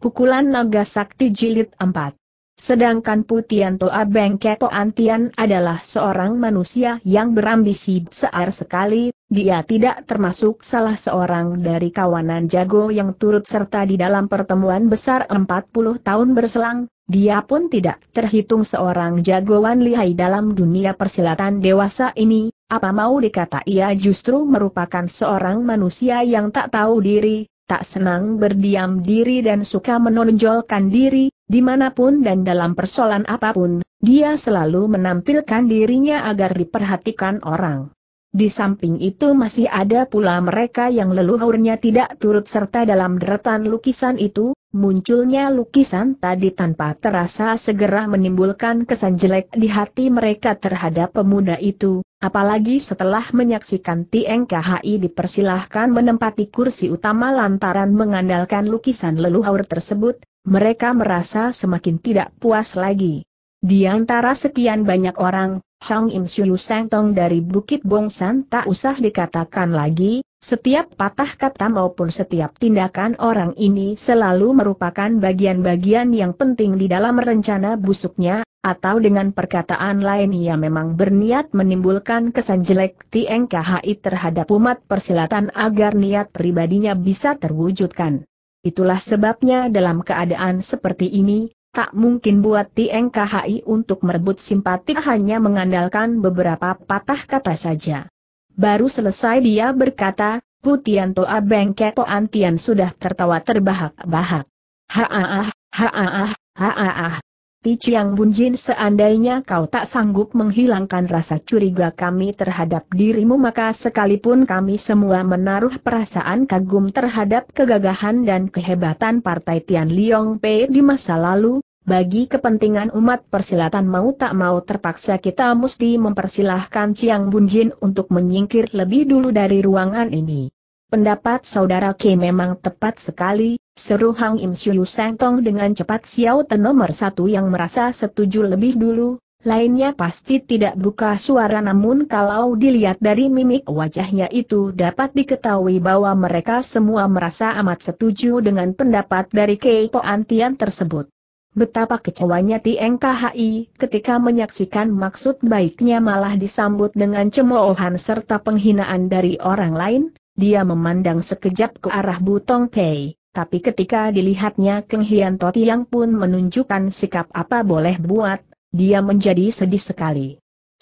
Pukulan Naga Sakti Jilid 4 Sedangkan Putianto Abeng Kepo Antian adalah seorang manusia yang berambisi besar sekali, dia tidak termasuk salah seorang dari kawanan jago yang turut serta di dalam pertemuan besar 40 tahun berselang, dia pun tidak terhitung seorang jagoan lihai dalam dunia persilatan dewasa ini, apa mau dikata ia justru merupakan seorang manusia yang tak tahu diri, tak senang berdiam diri dan suka menonjolkan diri, dimanapun dan dalam persoalan apapun, dia selalu menampilkan dirinya agar diperhatikan orang. Di samping itu masih ada pula mereka yang leluhurnya tidak turut serta dalam deretan lukisan itu, Munculnya lukisan tadi tanpa terasa segera menimbulkan kesan jelek di hati mereka terhadap pemuda itu, apalagi setelah menyaksikan TNKHI dipersilahkan menempati kursi utama lantaran mengandalkan lukisan leluhur tersebut, mereka merasa semakin tidak puas lagi. Di antara sekian banyak orang, Hang Im Sulu Sengtong dari Bukit Bongsan tak usah dikatakan lagi, setiap patah kata maupun setiap tindakan orang ini selalu merupakan bagian-bagian yang penting di dalam rencana busuknya, atau dengan perkataan lain ia memang berniat menimbulkan kesan jelek TNKHI terhadap umat persilatan agar niat pribadinya bisa terwujudkan. Itulah sebabnya dalam keadaan seperti ini, Tak mungkin buat TNKHI untuk merebut simpati hanya mengandalkan beberapa patah kata saja. Baru selesai dia berkata, Putianto Abeng Toan Antian sudah tertawa terbahak-bahak. haaah, haaah, haaah. Ti Chiang Bunjin seandainya kau tak sanggup menghilangkan rasa curiga kami terhadap dirimu maka sekalipun kami semua menaruh perasaan kagum terhadap kegagahan dan kehebatan Partai Tian Liong Pei di masa lalu, bagi kepentingan umat persilatan mau tak mau terpaksa kita mesti mempersilahkan Chiang Bunjin untuk menyingkir lebih dulu dari ruangan ini. Pendapat saudara K memang tepat sekali, Seru Hang Im Siu Tong dengan cepat Xiao Ten nomor satu yang merasa setuju lebih dulu, lainnya pasti tidak buka suara namun kalau dilihat dari mimik wajahnya itu dapat diketahui bahwa mereka semua merasa amat setuju dengan pendapat dari Po Antian tersebut. Betapa kecewanya Tieng KHI ketika menyaksikan maksud baiknya malah disambut dengan cemoohan serta penghinaan dari orang lain, dia memandang sekejap ke arah Butong Pei tapi ketika dilihatnya Keng Hian yang pun menunjukkan sikap apa boleh buat, dia menjadi sedih sekali.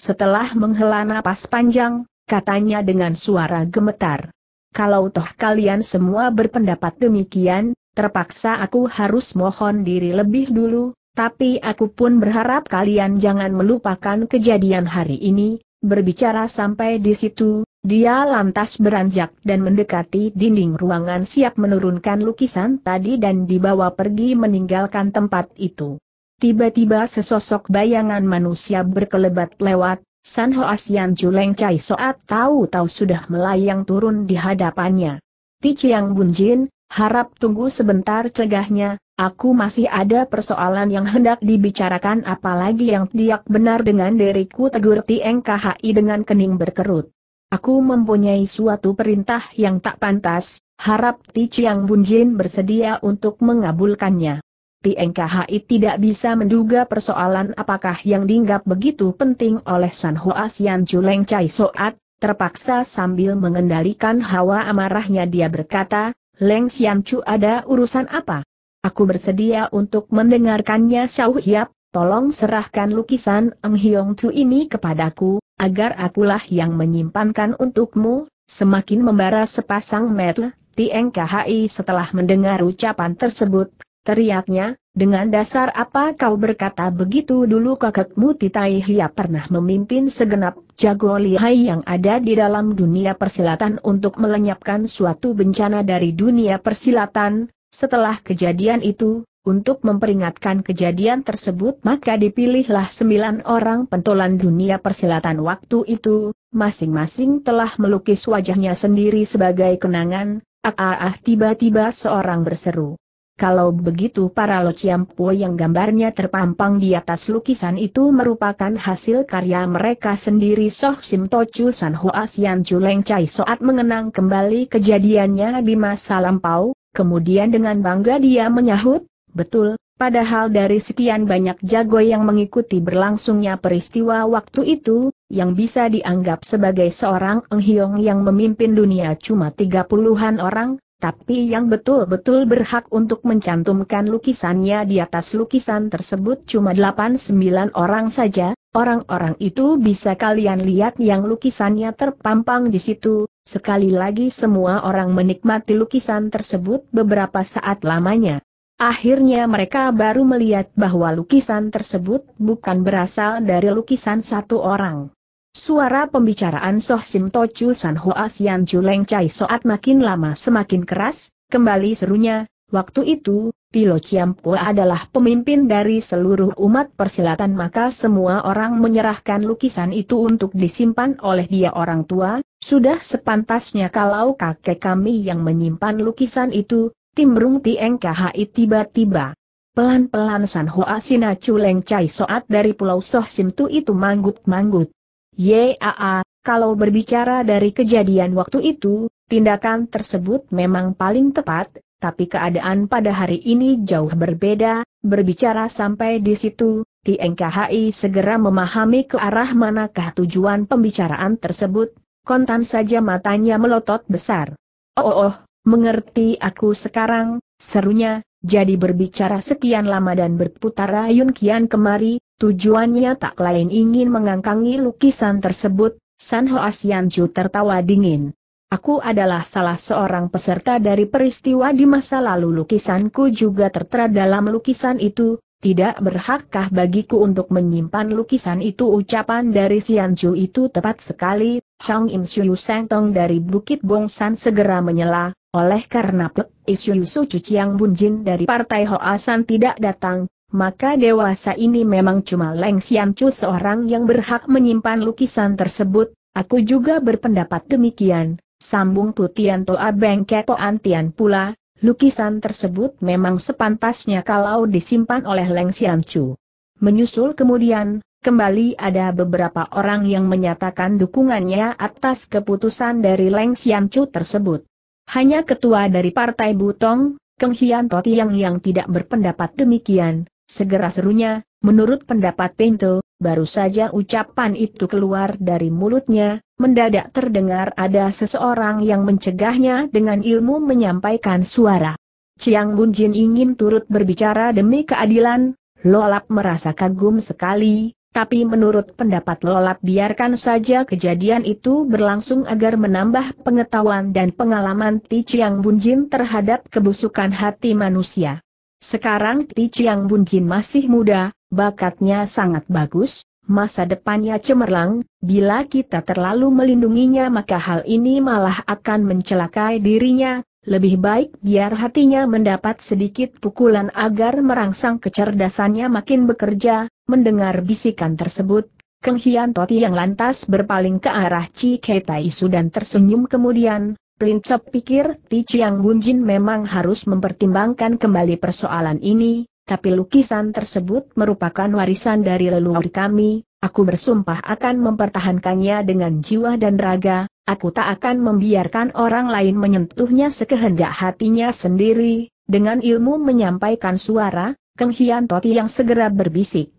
Setelah menghela napas panjang, katanya dengan suara gemetar. Kalau toh kalian semua berpendapat demikian, terpaksa aku harus mohon diri lebih dulu, tapi aku pun berharap kalian jangan melupakan kejadian hari ini, Berbicara sampai di situ, dia lantas beranjak dan mendekati dinding ruangan siap menurunkan lukisan tadi dan dibawa pergi meninggalkan tempat itu. Tiba-tiba sesosok bayangan manusia berkelebat lewat, San Asian Juleng Chai Soat tahu-tahu sudah melayang turun di hadapannya. Ti Chiang Bunjin, harap tunggu sebentar cegahnya, Aku masih ada persoalan yang hendak dibicarakan apalagi yang tiak benar dengan diriku tegur TNKHI dengan kening berkerut. Aku mempunyai suatu perintah yang tak pantas, harap Ti Chiang Bunjin bersedia untuk mengabulkannya. TNKHI tidak bisa menduga persoalan apakah yang dianggap begitu penting oleh San Hoa Sian Juleng Chai Soat, terpaksa sambil mengendalikan hawa amarahnya dia berkata, Leng Sian Chu ada urusan apa? Aku bersedia untuk mendengarkannya Xiao Hiap, tolong serahkan lukisan Eng Hiong Tu ini kepadaku, agar akulah yang menyimpankan untukmu, semakin membara sepasang metel, Tieng KHI setelah mendengar ucapan tersebut, teriaknya, dengan dasar apa kau berkata begitu dulu Kakakmu Titai Hiap pernah memimpin segenap jago lihai yang ada di dalam dunia persilatan untuk melenyapkan suatu bencana dari dunia persilatan, setelah kejadian itu, untuk memperingatkan kejadian tersebut maka dipilihlah sembilan orang pentolan dunia persilatan waktu itu, masing-masing telah melukis wajahnya sendiri sebagai kenangan, ah ah, tiba-tiba seorang berseru. Kalau begitu para lociampu yang gambarnya terpampang di atas lukisan itu merupakan hasil karya mereka sendiri Soh Sim Tochu San Hoa Sian Chuleng Chai Soat mengenang kembali kejadiannya di masa lampau, Kemudian dengan bangga dia menyahut, betul, padahal dari sekian banyak jago yang mengikuti berlangsungnya peristiwa waktu itu, yang bisa dianggap sebagai seorang Enghiong yang memimpin dunia cuma tiga puluhan orang, tapi yang betul-betul berhak untuk mencantumkan lukisannya di atas lukisan tersebut cuma delapan sembilan orang saja, Orang-orang itu bisa kalian lihat yang lukisannya terpampang di situ, sekali lagi semua orang menikmati lukisan tersebut beberapa saat lamanya. Akhirnya mereka baru melihat bahwa lukisan tersebut bukan berasal dari lukisan satu orang. Suara pembicaraan Soh Sim Tochu San Hoa Sian Juleng Chai Soat makin lama semakin keras, kembali serunya, Waktu itu, Pilo Ciampua adalah pemimpin dari seluruh umat persilatan maka semua orang menyerahkan lukisan itu untuk disimpan oleh dia orang tua, sudah sepantasnya kalau kakek kami yang menyimpan lukisan itu, timbrung TNKHI tiba-tiba. Pelan-pelan San Hoa Sina Culeng Cai Soat dari Pulau Soh Simtu itu manggut-manggut. Yaa, kalau berbicara dari kejadian waktu itu, tindakan tersebut memang paling tepat, tapi keadaan pada hari ini jauh berbeda, berbicara sampai di situ, TNKHI segera memahami ke arah manakah tujuan pembicaraan tersebut, kontan saja matanya melotot besar. Oh, oh, oh mengerti aku sekarang, serunya, jadi berbicara sekian lama dan berputar ayun kian kemari, tujuannya tak lain ingin mengangkangi lukisan tersebut, San Ho Asian Chu tertawa dingin. Aku adalah salah seorang peserta dari peristiwa di masa lalu lukisanku juga tertera dalam lukisan itu, tidak berhakkah bagiku untuk menyimpan lukisan itu ucapan dari Xianju itu tepat sekali, Hang Im Seng Sengtong dari Bukit Bongsan segera menyela, oleh karena Pek Isyu Su Cuciang Bunjin dari Partai Hoasan tidak datang, maka dewasa ini memang cuma Leng Xianju seorang yang berhak menyimpan lukisan tersebut, aku juga berpendapat demikian, Sambung Putian Toa kepo Antian pula, lukisan tersebut memang sepantasnya kalau disimpan oleh Leng Sian Chu. Menyusul kemudian, kembali ada beberapa orang yang menyatakan dukungannya atas keputusan dari Leng Sian Chu tersebut. Hanya ketua dari Partai Butong, Keng Hian Tiang yang tidak berpendapat demikian, segera serunya, menurut pendapat Pinto, baru saja ucapan itu keluar dari mulutnya, mendadak terdengar ada seseorang yang mencegahnya dengan ilmu menyampaikan suara. Ciang Bunjin ingin turut berbicara demi keadilan, Lolap merasa kagum sekali, tapi menurut pendapat Lolap biarkan saja kejadian itu berlangsung agar menambah pengetahuan dan pengalaman Ti Ciang Bunjin terhadap kebusukan hati manusia. Sekarang Ti Ciang Bunjin masih muda, bakatnya sangat bagus, masa depannya cemerlang, bila kita terlalu melindunginya maka hal ini malah akan mencelakai dirinya, lebih baik biar hatinya mendapat sedikit pukulan agar merangsang kecerdasannya makin bekerja, mendengar bisikan tersebut, Keng Hian Toti yang lantas berpaling ke arah Chi Ketai Su dan tersenyum kemudian, Prinsep pikir Ti Chiang Bunjin memang harus mempertimbangkan kembali persoalan ini, tapi lukisan tersebut merupakan warisan dari leluhur kami, aku bersumpah akan mempertahankannya dengan jiwa dan raga, aku tak akan membiarkan orang lain menyentuhnya sekehendak hatinya sendiri, dengan ilmu menyampaikan suara, Keng Hian Toti yang segera berbisik.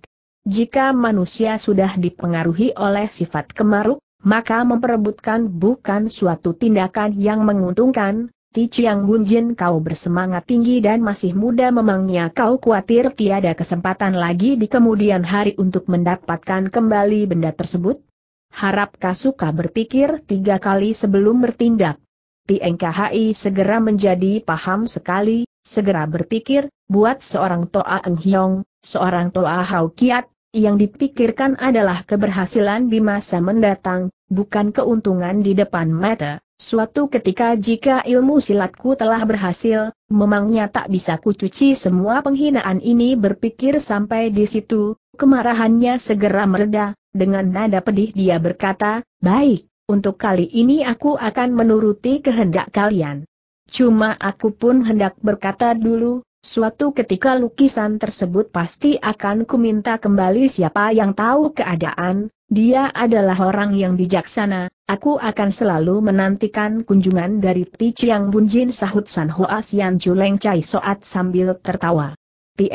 Jika manusia sudah dipengaruhi oleh sifat kemaruk, maka memperebutkan bukan suatu tindakan yang menguntungkan, Ti Chiang Bun Jin kau bersemangat tinggi dan masih muda memangnya kau khawatir tiada kesempatan lagi di kemudian hari untuk mendapatkan kembali benda tersebut? Harap kau suka berpikir tiga kali sebelum bertindak. TNKHI segera menjadi paham sekali, segera berpikir, buat seorang Toa Eng Hiong, seorang Toa Hau Kiat, yang dipikirkan adalah keberhasilan di masa mendatang, bukan keuntungan di depan mata. Suatu ketika jika ilmu silatku telah berhasil, memangnya tak bisa kucuci semua penghinaan ini berpikir sampai di situ, kemarahannya segera mereda, dengan nada pedih dia berkata, baik, untuk kali ini aku akan menuruti kehendak kalian. Cuma aku pun hendak berkata dulu, suatu ketika lukisan tersebut pasti akan kuminta kembali siapa yang tahu keadaan, dia adalah orang yang bijaksana, aku akan selalu menantikan kunjungan dari Ti Chiang Bunjin sahut San Hoa Sian Juleng Chai Soat sambil tertawa. Ti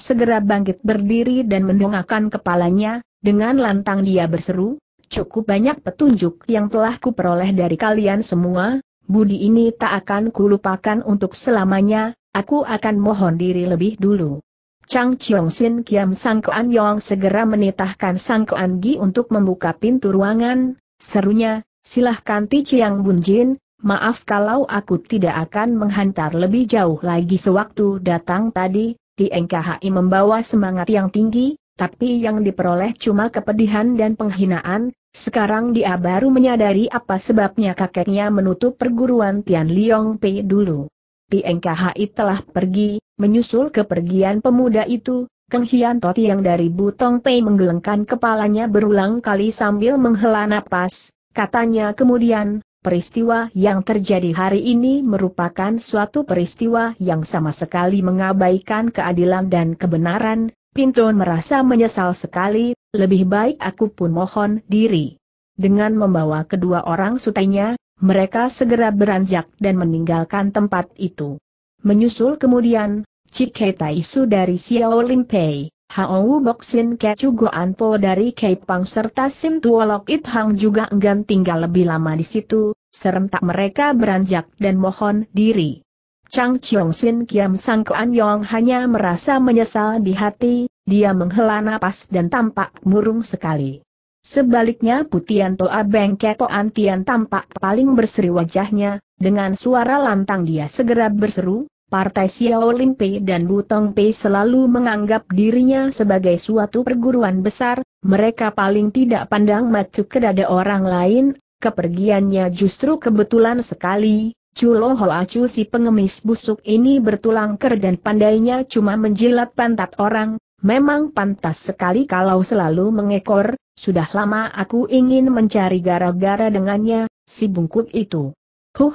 segera bangkit berdiri dan mendongakkan kepalanya, dengan lantang dia berseru, cukup banyak petunjuk yang telah kuperoleh dari kalian semua, budi ini tak akan kulupakan untuk selamanya, aku akan mohon diri lebih dulu. Chang Chiong Sin Kiam Sang Kuan Yong segera menitahkan Sang Kuan Gi untuk membuka pintu ruangan, serunya, silahkan Ti Chiang Bun Jin, maaf kalau aku tidak akan menghantar lebih jauh lagi sewaktu datang tadi, Ti NKHI membawa semangat yang tinggi, tapi yang diperoleh cuma kepedihan dan penghinaan, sekarang dia baru menyadari apa sebabnya kakeknya menutup perguruan Tian Liong Pei dulu. Pieng telah pergi, menyusul kepergian pemuda itu, Keng Hian Toti yang dari Butong Pei menggelengkan kepalanya berulang kali sambil menghela napas, katanya kemudian, peristiwa yang terjadi hari ini merupakan suatu peristiwa yang sama sekali mengabaikan keadilan dan kebenaran, Pinton merasa menyesal sekali, lebih baik aku pun mohon diri. Dengan membawa kedua orang sutenya, mereka segera beranjak dan meninggalkan tempat itu. Menyusul kemudian, Cikhe Isu dari Xiao Limpei, Hao Boxin Kecu Goanpo dari Keipang serta Sim Tuolok It Hang juga enggan tinggal lebih lama di situ, serentak mereka beranjak dan mohon diri. Chang Chiong Sin Kiam Sang Kuan Yong hanya merasa menyesal di hati, dia menghela napas dan tampak murung sekali. Sebaliknya Putianto Abeng Kepo Antian tampak paling berseri wajahnya, dengan suara lantang dia segera berseru, Partai Xiao Limpe dan Butong Pei selalu menganggap dirinya sebagai suatu perguruan besar, mereka paling tidak pandang macu ke dada orang lain, kepergiannya justru kebetulan sekali, Culo Hoacu si pengemis busuk ini bertulang ker dan pandainya cuma menjilat pantat orang, memang pantas sekali kalau selalu mengekor, sudah lama aku ingin mencari gara-gara dengannya, si bungkuk itu. Huh,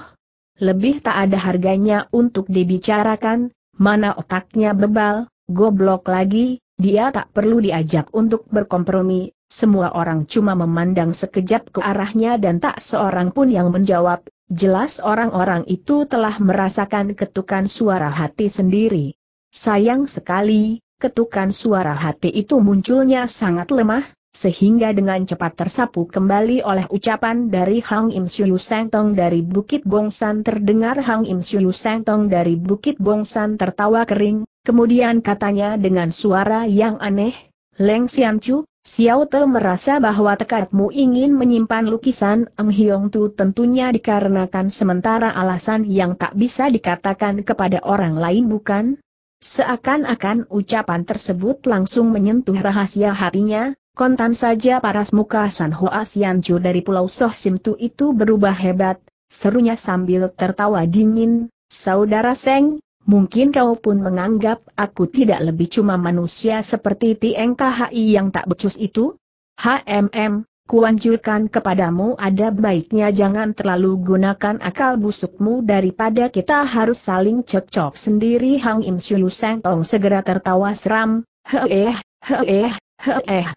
lebih tak ada harganya untuk dibicarakan, mana otaknya bebal, goblok lagi, dia tak perlu diajak untuk berkompromi, semua orang cuma memandang sekejap ke arahnya dan tak seorang pun yang menjawab, jelas orang-orang itu telah merasakan ketukan suara hati sendiri. Sayang sekali, ketukan suara hati itu munculnya sangat lemah, sehingga dengan cepat tersapu kembali oleh ucapan dari Hang Im Siu Sengtong dari Bukit San terdengar Hang Im Siu Sengtong dari Bukit San tertawa kering, kemudian katanya dengan suara yang aneh, Leng Xian Chu, Xiao Te merasa bahwa tekadmu ingin menyimpan lukisan Eng Hiong Tu tentunya dikarenakan sementara alasan yang tak bisa dikatakan kepada orang lain bukan? Seakan-akan ucapan tersebut langsung menyentuh rahasia hatinya, Kontan saja paras muka San Hoa Siancu dari Pulau Soh Simtu itu berubah hebat, serunya sambil tertawa dingin, Saudara Seng, mungkin kau pun menganggap aku tidak lebih cuma manusia seperti Tieng KHI yang tak becus itu? HMM, kuanjurkan kepadamu ada baiknya jangan terlalu gunakan akal busukmu daripada kita harus saling cocok sendiri Hang Im Siu Seng Tong segera tertawa seram, heeh, heeh, heeh.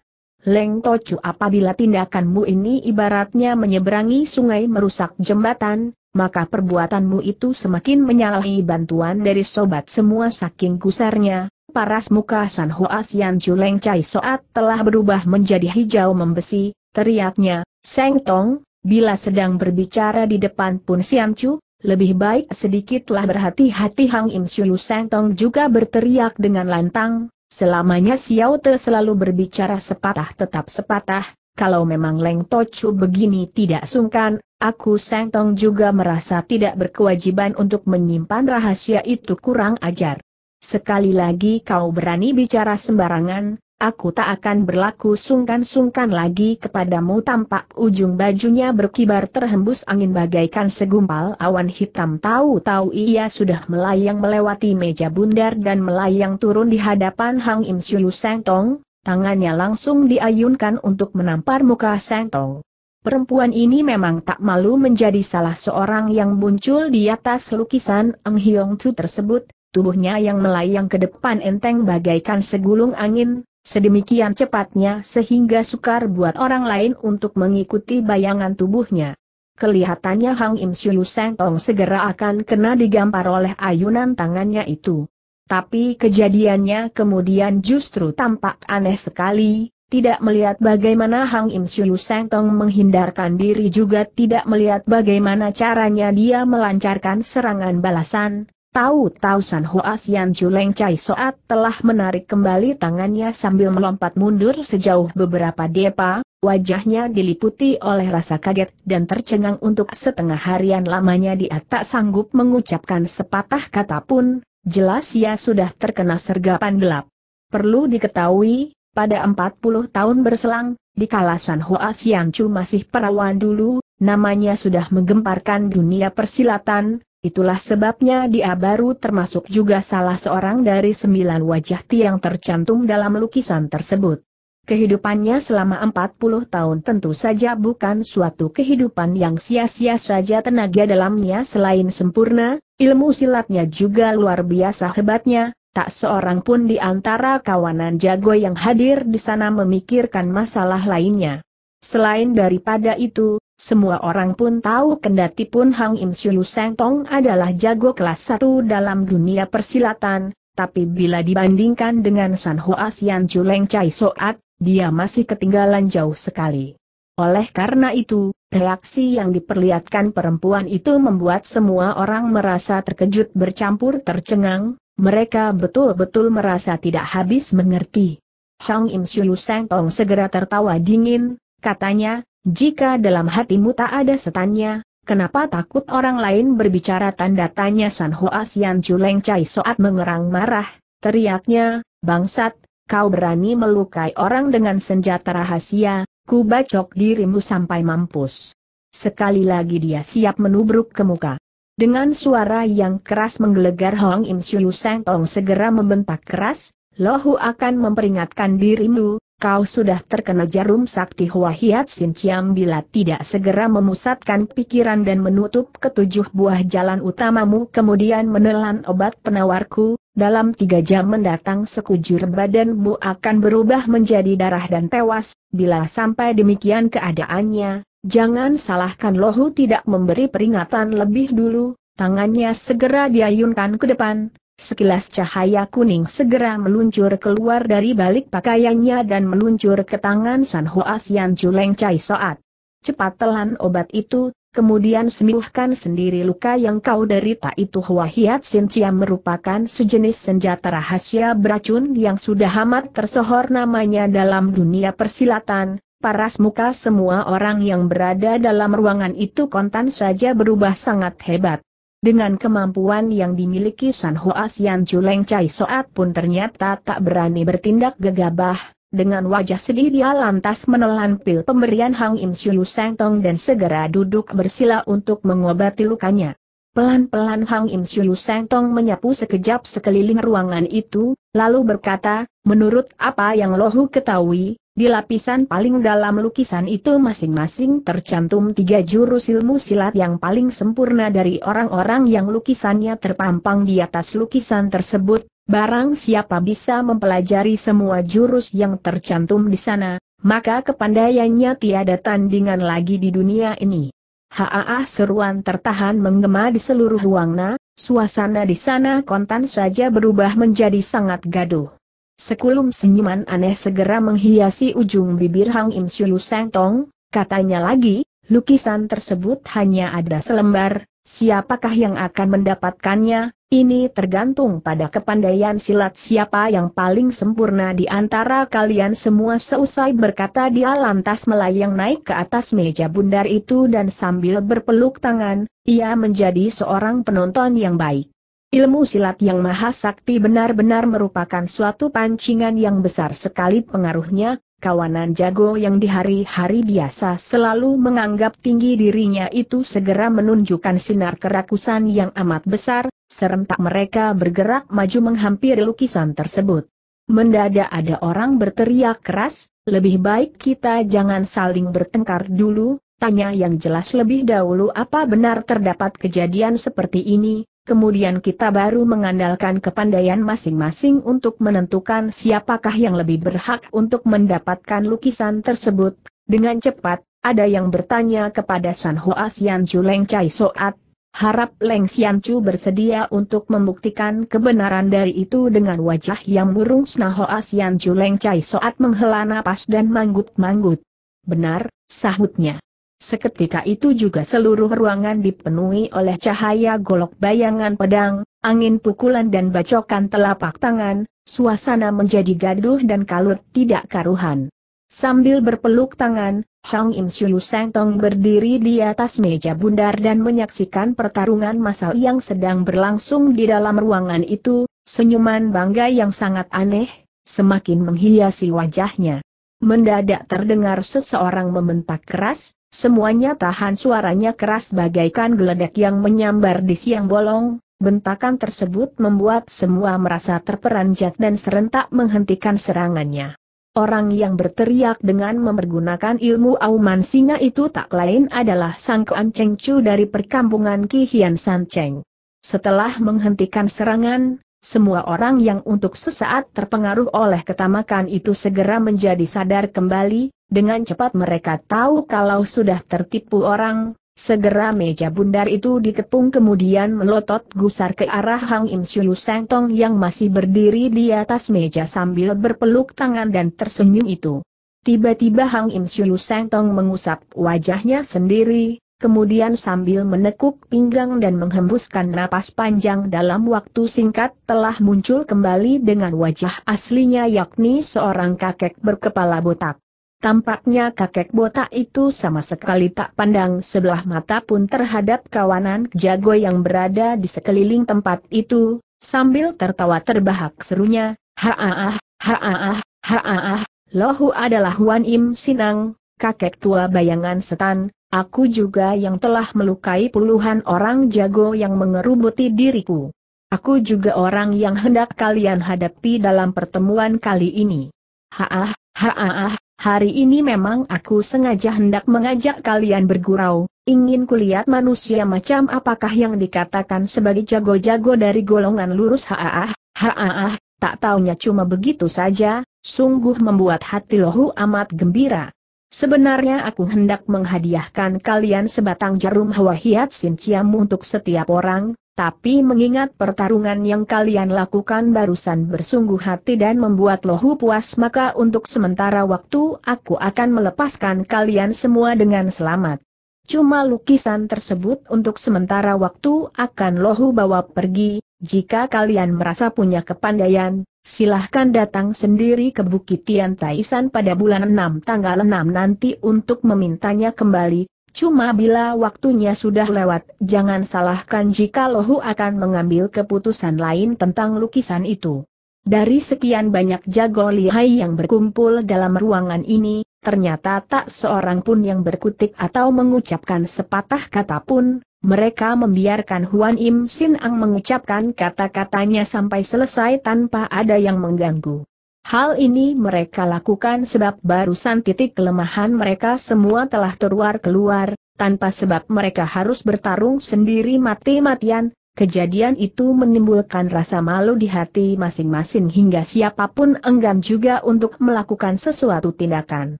Leng Tocu apabila tindakanmu ini ibaratnya menyeberangi sungai merusak jembatan, maka perbuatanmu itu semakin menyalahi bantuan dari sobat semua saking kusarnya. Paras muka San Sian Chu Leng Cai Soat telah berubah menjadi hijau membesi, teriaknya, Seng Tong, bila sedang berbicara di depan Pun Sian Chu, lebih baik sedikitlah berhati-hati Hang Im Siu Seng Tong juga berteriak dengan lantang, Selamanya Xiao Te selalu berbicara sepatah tetap sepatah, kalau memang Leng Tocu begini tidak sungkan, aku Seng Tong juga merasa tidak berkewajiban untuk menyimpan rahasia itu kurang ajar. Sekali lagi kau berani bicara sembarangan, aku tak akan berlaku sungkan-sungkan lagi kepadamu tampak ujung bajunya berkibar terhembus angin bagaikan segumpal awan hitam tahu-tahu ia sudah melayang melewati meja bundar dan melayang turun di hadapan Hang Im Siu Seng Tong, tangannya langsung diayunkan untuk menampar muka Seng Tong. Perempuan ini memang tak malu menjadi salah seorang yang muncul di atas lukisan Eng Hyong Tu tersebut, tubuhnya yang melayang ke depan enteng bagaikan segulung angin, Sedemikian cepatnya sehingga sukar buat orang lain untuk mengikuti bayangan tubuhnya. Kelihatannya Hang Im Siu Seng Tong segera akan kena digampar oleh ayunan tangannya itu. Tapi kejadiannya kemudian justru tampak aneh sekali, tidak melihat bagaimana Hang Im Siu Seng Tong menghindarkan diri juga tidak melihat bagaimana caranya dia melancarkan serangan balasan, Tahu-tahu San Hoa Sian Juleng Chai Soat telah menarik kembali tangannya sambil melompat mundur sejauh beberapa depa, wajahnya diliputi oleh rasa kaget dan tercengang untuk setengah harian lamanya dia tak sanggup mengucapkan sepatah kata pun, jelas ia sudah terkena sergapan gelap. Perlu diketahui, pada 40 tahun berselang, di kalasan Hoa Sian Chu masih perawan dulu, namanya sudah menggemparkan dunia persilatan, Itulah sebabnya dia baru termasuk juga salah seorang dari sembilan wajah tiang tercantum dalam lukisan tersebut. Kehidupannya selama 40 tahun tentu saja bukan suatu kehidupan yang sia-sia saja tenaga dalamnya selain sempurna, ilmu silatnya juga luar biasa hebatnya, tak seorang pun di antara kawanan jago yang hadir di sana memikirkan masalah lainnya. Selain daripada itu, semua orang pun tahu kendati pun Hang Im Siu Seng Tong adalah jago kelas satu dalam dunia persilatan, tapi bila dibandingkan dengan San Hoa Sian Juleng Chai Soat, dia masih ketinggalan jauh sekali. Oleh karena itu, reaksi yang diperlihatkan perempuan itu membuat semua orang merasa terkejut bercampur tercengang, mereka betul-betul merasa tidak habis mengerti. Hang Im Siu Seng Tong segera tertawa dingin, Katanya, jika dalam hatimu tak ada setannya, kenapa takut orang lain berbicara tanda tanya San Hoa Sian Chuleng Chai Soat mengerang marah, teriaknya, bangsat, kau berani melukai orang dengan senjata rahasia, ku bacok dirimu sampai mampus. Sekali lagi dia siap menubruk ke muka. Dengan suara yang keras menggelegar Hong Im Siu Sang Tong segera membentak keras, Lohu akan memperingatkan dirimu, kau sudah terkena jarum sakti Hua Hiat Sin Chiam bila tidak segera memusatkan pikiran dan menutup ketujuh buah jalan utamamu kemudian menelan obat penawarku, dalam tiga jam mendatang sekujur badanmu akan berubah menjadi darah dan tewas, bila sampai demikian keadaannya, jangan salahkan Lohu tidak memberi peringatan lebih dulu, tangannya segera diayunkan ke depan, Sekilas cahaya kuning segera meluncur keluar dari balik pakaiannya dan meluncur ke tangan San Hoasian Juleng Chai Soat. Cepat telan obat itu, kemudian sembuhkan sendiri luka yang kau derita itu Hua Hiat Sin Chia merupakan sejenis senjata rahasia beracun yang sudah amat tersohor namanya dalam dunia persilatan, paras muka semua orang yang berada dalam ruangan itu kontan saja berubah sangat hebat. Dengan kemampuan yang dimiliki San Hoa Sian Chuleng Chai Soat pun ternyata tak berani bertindak gegabah, dengan wajah sedih dia lantas menelan pil pemberian Hang Im Siu Tong dan segera duduk bersila untuk mengobati lukanya. Pelan-pelan Hang Im Siu Tong menyapu sekejap sekeliling ruangan itu, lalu berkata, menurut apa yang Lohu ketahui, di lapisan paling dalam lukisan itu masing-masing tercantum tiga jurus ilmu silat yang paling sempurna dari orang-orang yang lukisannya terpampang di atas lukisan tersebut, barang siapa bisa mempelajari semua jurus yang tercantum di sana, maka kepandaiannya tiada tandingan lagi di dunia ini. Haa seruan tertahan menggema di seluruh ruangna, suasana di sana kontan saja berubah menjadi sangat gaduh. Sekulum senyuman aneh segera menghiasi ujung bibir Hang Im Seng Tong, katanya lagi, lukisan tersebut hanya ada selembar, siapakah yang akan mendapatkannya, ini tergantung pada kepandaian silat siapa yang paling sempurna di antara kalian semua seusai berkata dia lantas melayang naik ke atas meja bundar itu dan sambil berpeluk tangan, ia menjadi seorang penonton yang baik. Ilmu silat yang maha sakti benar-benar merupakan suatu pancingan yang besar sekali pengaruhnya, kawanan jago yang di hari-hari biasa selalu menganggap tinggi dirinya itu segera menunjukkan sinar kerakusan yang amat besar, serentak mereka bergerak maju menghampiri lukisan tersebut. Mendadak ada orang berteriak keras, lebih baik kita jangan saling bertengkar dulu, tanya yang jelas lebih dahulu apa benar terdapat kejadian seperti ini, kemudian kita baru mengandalkan kepandaian masing-masing untuk menentukan siapakah yang lebih berhak untuk mendapatkan lukisan tersebut. Dengan cepat, ada yang bertanya kepada San Hoa Sian Chu Leng Chai Soat, harap Leng Sian Chu bersedia untuk membuktikan kebenaran dari itu dengan wajah yang murung San Hoa Sian Chu Leng Chai Soat menghela napas dan manggut-manggut. Benar, sahutnya. Seketika itu juga seluruh ruangan dipenuhi oleh cahaya golok bayangan pedang, angin pukulan dan bacokan telapak tangan, suasana menjadi gaduh dan kalut tidak karuhan. Sambil berpeluk tangan, Hong Im Siu Tong berdiri di atas meja bundar dan menyaksikan pertarungan masal yang sedang berlangsung di dalam ruangan itu, senyuman bangga yang sangat aneh, semakin menghiasi wajahnya. Mendadak terdengar seseorang membentak keras, Semuanya tahan suaranya keras bagaikan geledek yang menyambar di siang bolong, bentakan tersebut membuat semua merasa terperanjat dan serentak menghentikan serangannya. Orang yang berteriak dengan memergunakan ilmu auman singa itu tak lain adalah Sang Kuan Cheng Chu dari perkampungan Ki Hian San Cheng. Setelah menghentikan serangan, semua orang yang untuk sesaat terpengaruh oleh ketamakan itu segera menjadi sadar kembali, dengan cepat mereka tahu kalau sudah tertipu orang, segera meja bundar itu dikepung kemudian melotot gusar ke arah Hang Im Siu Tong yang masih berdiri di atas meja sambil berpeluk tangan dan tersenyum itu. Tiba-tiba Hang Im Siu Tong mengusap wajahnya sendiri, kemudian sambil menekuk pinggang dan menghembuskan napas panjang dalam waktu singkat telah muncul kembali dengan wajah aslinya yakni seorang kakek berkepala botak. Tampaknya kakek botak itu sama sekali tak pandang sebelah mata pun terhadap kawanan jago yang berada di sekeliling tempat itu, sambil tertawa terbahak serunya, Ha'ah, ha'ah, ha'ah, lohu adalah Wan Im Sinang, kakek tua bayangan setan, aku juga yang telah melukai puluhan orang jago yang mengerubuti diriku. Aku juga orang yang hendak kalian hadapi dalam pertemuan kali ini. Ha'ah, ha'ah, hari ini memang aku sengaja hendak mengajak kalian bergurau, ingin kulihat manusia macam apakah yang dikatakan sebagai jago-jago dari golongan lurus haaah, haaah, tak taunya cuma begitu saja, sungguh membuat hati lohu amat gembira. Sebenarnya aku hendak menghadiahkan kalian sebatang jarum hawa Hiat Sin untuk setiap orang, tapi mengingat pertarungan yang kalian lakukan barusan bersungguh hati dan membuat lohu puas maka untuk sementara waktu aku akan melepaskan kalian semua dengan selamat. Cuma lukisan tersebut untuk sementara waktu akan lohu bawa pergi, jika kalian merasa punya kepandaian, silahkan datang sendiri ke Bukit Tian Taisan pada bulan 6 tanggal 6 nanti untuk memintanya kembali, Cuma bila waktunya sudah lewat, jangan salahkan jika Lohu akan mengambil keputusan lain tentang lukisan itu. Dari sekian banyak jago lihai yang berkumpul dalam ruangan ini, ternyata tak seorang pun yang berkutik atau mengucapkan sepatah kata pun, mereka membiarkan Huan Im Sin Ang mengucapkan kata-katanya sampai selesai tanpa ada yang mengganggu. Hal ini mereka lakukan sebab barusan titik kelemahan mereka semua telah terluar keluar, tanpa sebab mereka harus bertarung sendiri mati-matian, kejadian itu menimbulkan rasa malu di hati masing-masing hingga siapapun enggan juga untuk melakukan sesuatu tindakan.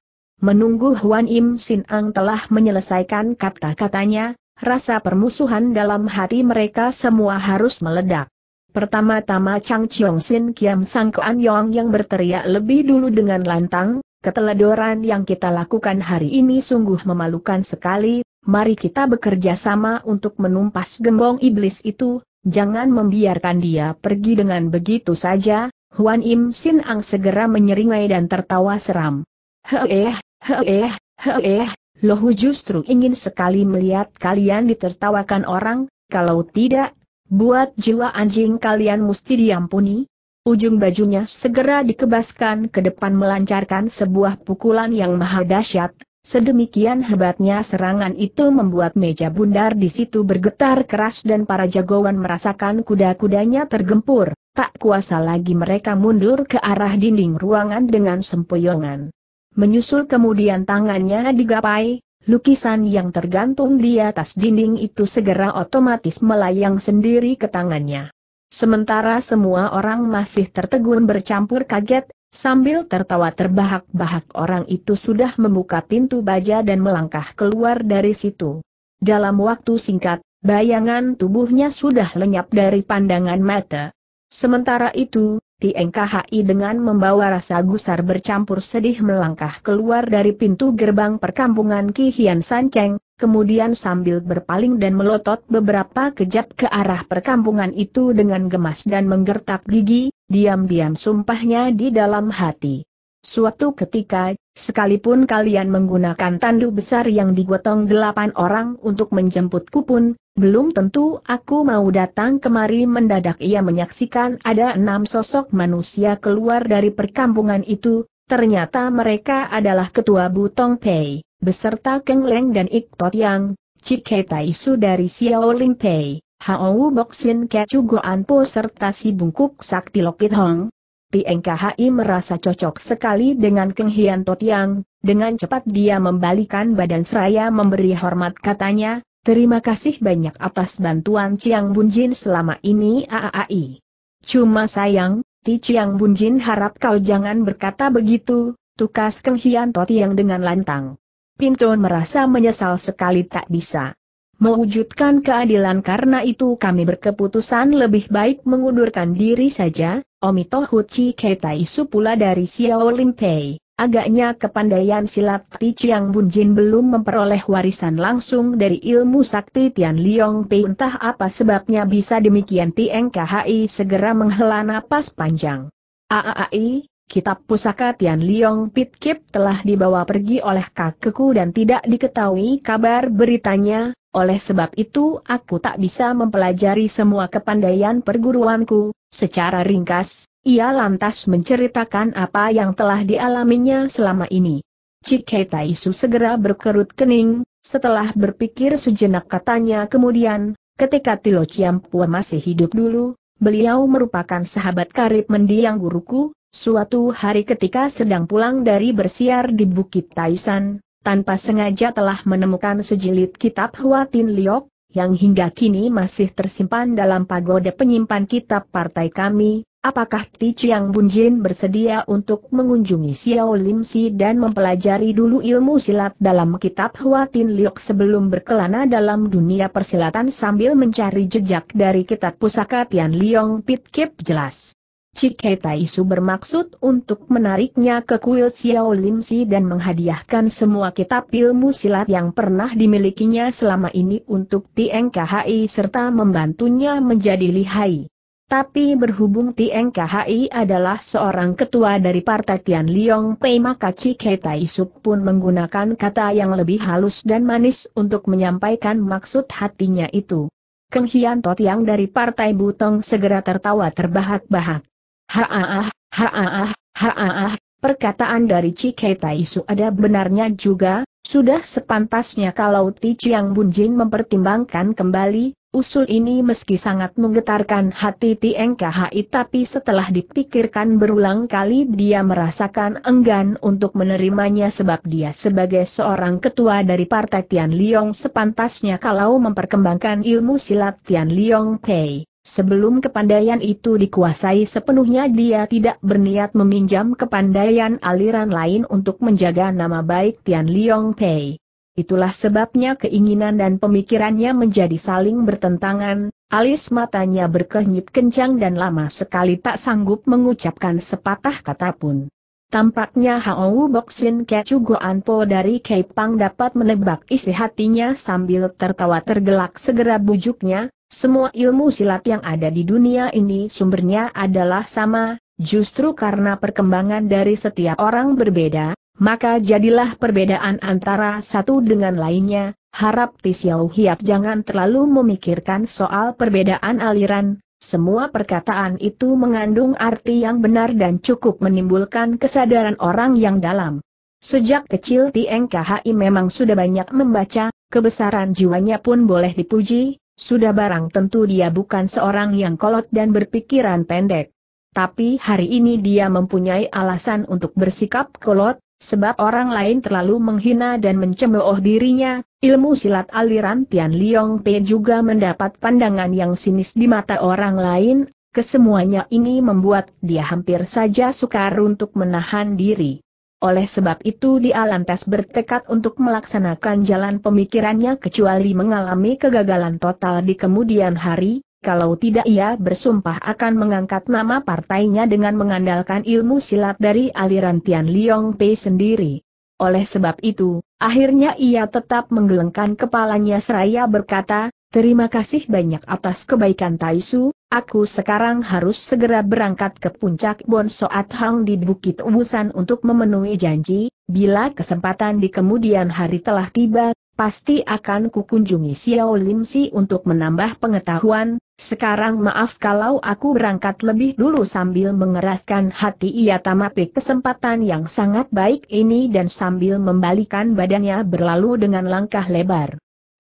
Menunggu Huan Im Sin Ang telah menyelesaikan kata-katanya, rasa permusuhan dalam hati mereka semua harus meledak. Pertama-tama Chang Chiong Sin Kiam Sang Kuan Yong yang berteriak lebih dulu dengan lantang, Keteledoran yang kita lakukan hari ini sungguh memalukan sekali, mari kita bekerja sama untuk menumpas gembong iblis itu, jangan membiarkan dia pergi dengan begitu saja, Huan Im Sin Ang segera menyeringai dan tertawa seram. Heeh, heeh, heeh, Lohu justru ingin sekali melihat kalian ditertawakan orang, kalau tidak, Buat jiwa anjing kalian mesti diampuni. Ujung bajunya segera dikebaskan ke depan melancarkan sebuah pukulan yang maha dahsyat. Sedemikian hebatnya serangan itu membuat meja bundar di situ bergetar keras dan para jagoan merasakan kuda-kudanya tergempur. Tak kuasa lagi mereka mundur ke arah dinding ruangan dengan sempoyongan. Menyusul kemudian tangannya digapai, lukisan yang tergantung di atas dinding itu segera otomatis melayang sendiri ke tangannya. Sementara semua orang masih tertegun bercampur kaget, sambil tertawa terbahak-bahak orang itu sudah membuka pintu baja dan melangkah keluar dari situ. Dalam waktu singkat, bayangan tubuhnya sudah lenyap dari pandangan mata. Sementara itu, TNKHI dengan membawa rasa gusar bercampur sedih melangkah keluar dari pintu gerbang perkampungan Ki Hian Sanceng, kemudian sambil berpaling dan melotot beberapa kejap ke arah perkampungan itu dengan gemas dan menggertak gigi, diam-diam sumpahnya di dalam hati. Suatu ketika, sekalipun kalian menggunakan tandu besar yang digotong delapan orang untuk menjemputku pun, belum tentu aku mau datang kemari mendadak ia menyaksikan ada enam sosok manusia keluar dari perkampungan itu, ternyata mereka adalah ketua Butong Pei, beserta Keng Leng dan Ik Tot Yang, Cik Taisu dari Xiao Lim Pei, Hao Boxin Kecu Goan Po serta si bungkuk Sakti Lokit Hong, TNKHI merasa cocok sekali dengan Keng Hian Totiang, dengan cepat dia membalikan badan seraya memberi hormat katanya, terima kasih banyak atas bantuan Chiang Bunjin selama ini AAI. Cuma sayang, Ti Chiang Bunjin harap kau jangan berkata begitu, tukas Keng Hian Totiang dengan lantang. Pinton merasa menyesal sekali tak bisa mewujudkan keadilan karena itu kami berkeputusan lebih baik mengundurkan diri saja, Omito Huchi Ketaisu pula dari Xiao Limpei. Agaknya kepandaian silat Ti Chiang Bunjin belum memperoleh warisan langsung dari ilmu sakti Tian Liong Pei entah apa sebabnya bisa demikian Tieng KHI segera menghela napas panjang. Aai, kitab pusaka Tian Liong Pit Kip telah dibawa pergi oleh kakekku dan tidak diketahui kabar beritanya, oleh sebab itu aku tak bisa mempelajari semua kepandaian perguruanku, secara ringkas, ia lantas menceritakan apa yang telah dialaminya selama ini. Cike Taisu segera berkerut kening, setelah berpikir sejenak katanya kemudian, ketika Tilo Ciampua masih hidup dulu, beliau merupakan sahabat karib mendiang guruku, suatu hari ketika sedang pulang dari bersiar di Bukit Taisan, tanpa sengaja telah menemukan sejilid kitab Huatin Liok, yang hingga kini masih tersimpan dalam pagoda penyimpan kitab partai kami, apakah Ti Chiang Bunjin bersedia untuk mengunjungi Xiao Lim Si dan mempelajari dulu ilmu silat dalam kitab Huatin Liok sebelum berkelana dalam dunia persilatan sambil mencari jejak dari kitab pusaka Tian Liong Pit Kip jelas. Cike Taisu bermaksud untuk menariknya ke kuil Xiao Lim Si dan menghadiahkan semua kitab ilmu silat yang pernah dimilikinya selama ini untuk Tieng Khai serta membantunya menjadi lihai. Tapi berhubung Tieng Khai adalah seorang ketua dari Partai Tian Liong Pei maka Cike Taisu pun menggunakan kata yang lebih halus dan manis untuk menyampaikan maksud hatinya itu. Keng Hian Tot yang dari Partai Butong segera tertawa terbahak-bahak. Haaah, haaah, haaah, perkataan dari Cikai Taisu ada benarnya juga, sudah sepantasnya kalau Ti Chiang Bunjin mempertimbangkan kembali, usul ini meski sangat menggetarkan hati Tieng tapi setelah dipikirkan berulang kali dia merasakan enggan untuk menerimanya sebab dia sebagai seorang ketua dari Partai Tian Liong sepantasnya kalau memperkembangkan ilmu silat Tian Liong Pei. Sebelum kepandaian itu dikuasai sepenuhnya dia tidak berniat meminjam kepandaian aliran lain untuk menjaga nama baik Tian Liong Pei. Itulah sebabnya keinginan dan pemikirannya menjadi saling bertentangan, alis matanya berkenyit kencang dan lama sekali tak sanggup mengucapkan sepatah kata pun. Tampaknya Hao Boksin Kecu Po dari Keipang dapat menebak isi hatinya sambil tertawa tergelak segera bujuknya, semua ilmu silat yang ada di dunia ini sumbernya adalah sama, justru karena perkembangan dari setiap orang berbeda, maka jadilah perbedaan antara satu dengan lainnya, harap Tisiao Hiap jangan terlalu memikirkan soal perbedaan aliran, semua perkataan itu mengandung arti yang benar dan cukup menimbulkan kesadaran orang yang dalam. Sejak kecil Tieng KHI memang sudah banyak membaca, kebesaran jiwanya pun boleh dipuji, sudah barang tentu dia bukan seorang yang kolot dan berpikiran pendek. Tapi hari ini dia mempunyai alasan untuk bersikap kolot, Sebab orang lain terlalu menghina dan mencemooh dirinya, ilmu silat aliran Tian Liong Pe juga mendapat pandangan yang sinis di mata orang lain, kesemuanya ini membuat dia hampir saja sukar untuk menahan diri. Oleh sebab itu dia lantas bertekad untuk melaksanakan jalan pemikirannya kecuali mengalami kegagalan total di kemudian hari, kalau tidak ia bersumpah akan mengangkat nama partainya dengan mengandalkan ilmu silat dari aliran Tian Liong Pei sendiri. Oleh sebab itu, akhirnya ia tetap menggelengkan kepalanya seraya berkata, Terima kasih banyak atas kebaikan Taisu, aku sekarang harus segera berangkat ke puncak Bonsoat Hang di Bukit Ubusan untuk memenuhi janji, bila kesempatan di kemudian hari telah tiba, pasti akan kukunjungi Xiao Lim Si untuk menambah pengetahuan, sekarang maaf kalau aku berangkat lebih dulu sambil mengeraskan hati ia tamapi kesempatan yang sangat baik ini dan sambil membalikan badannya berlalu dengan langkah lebar.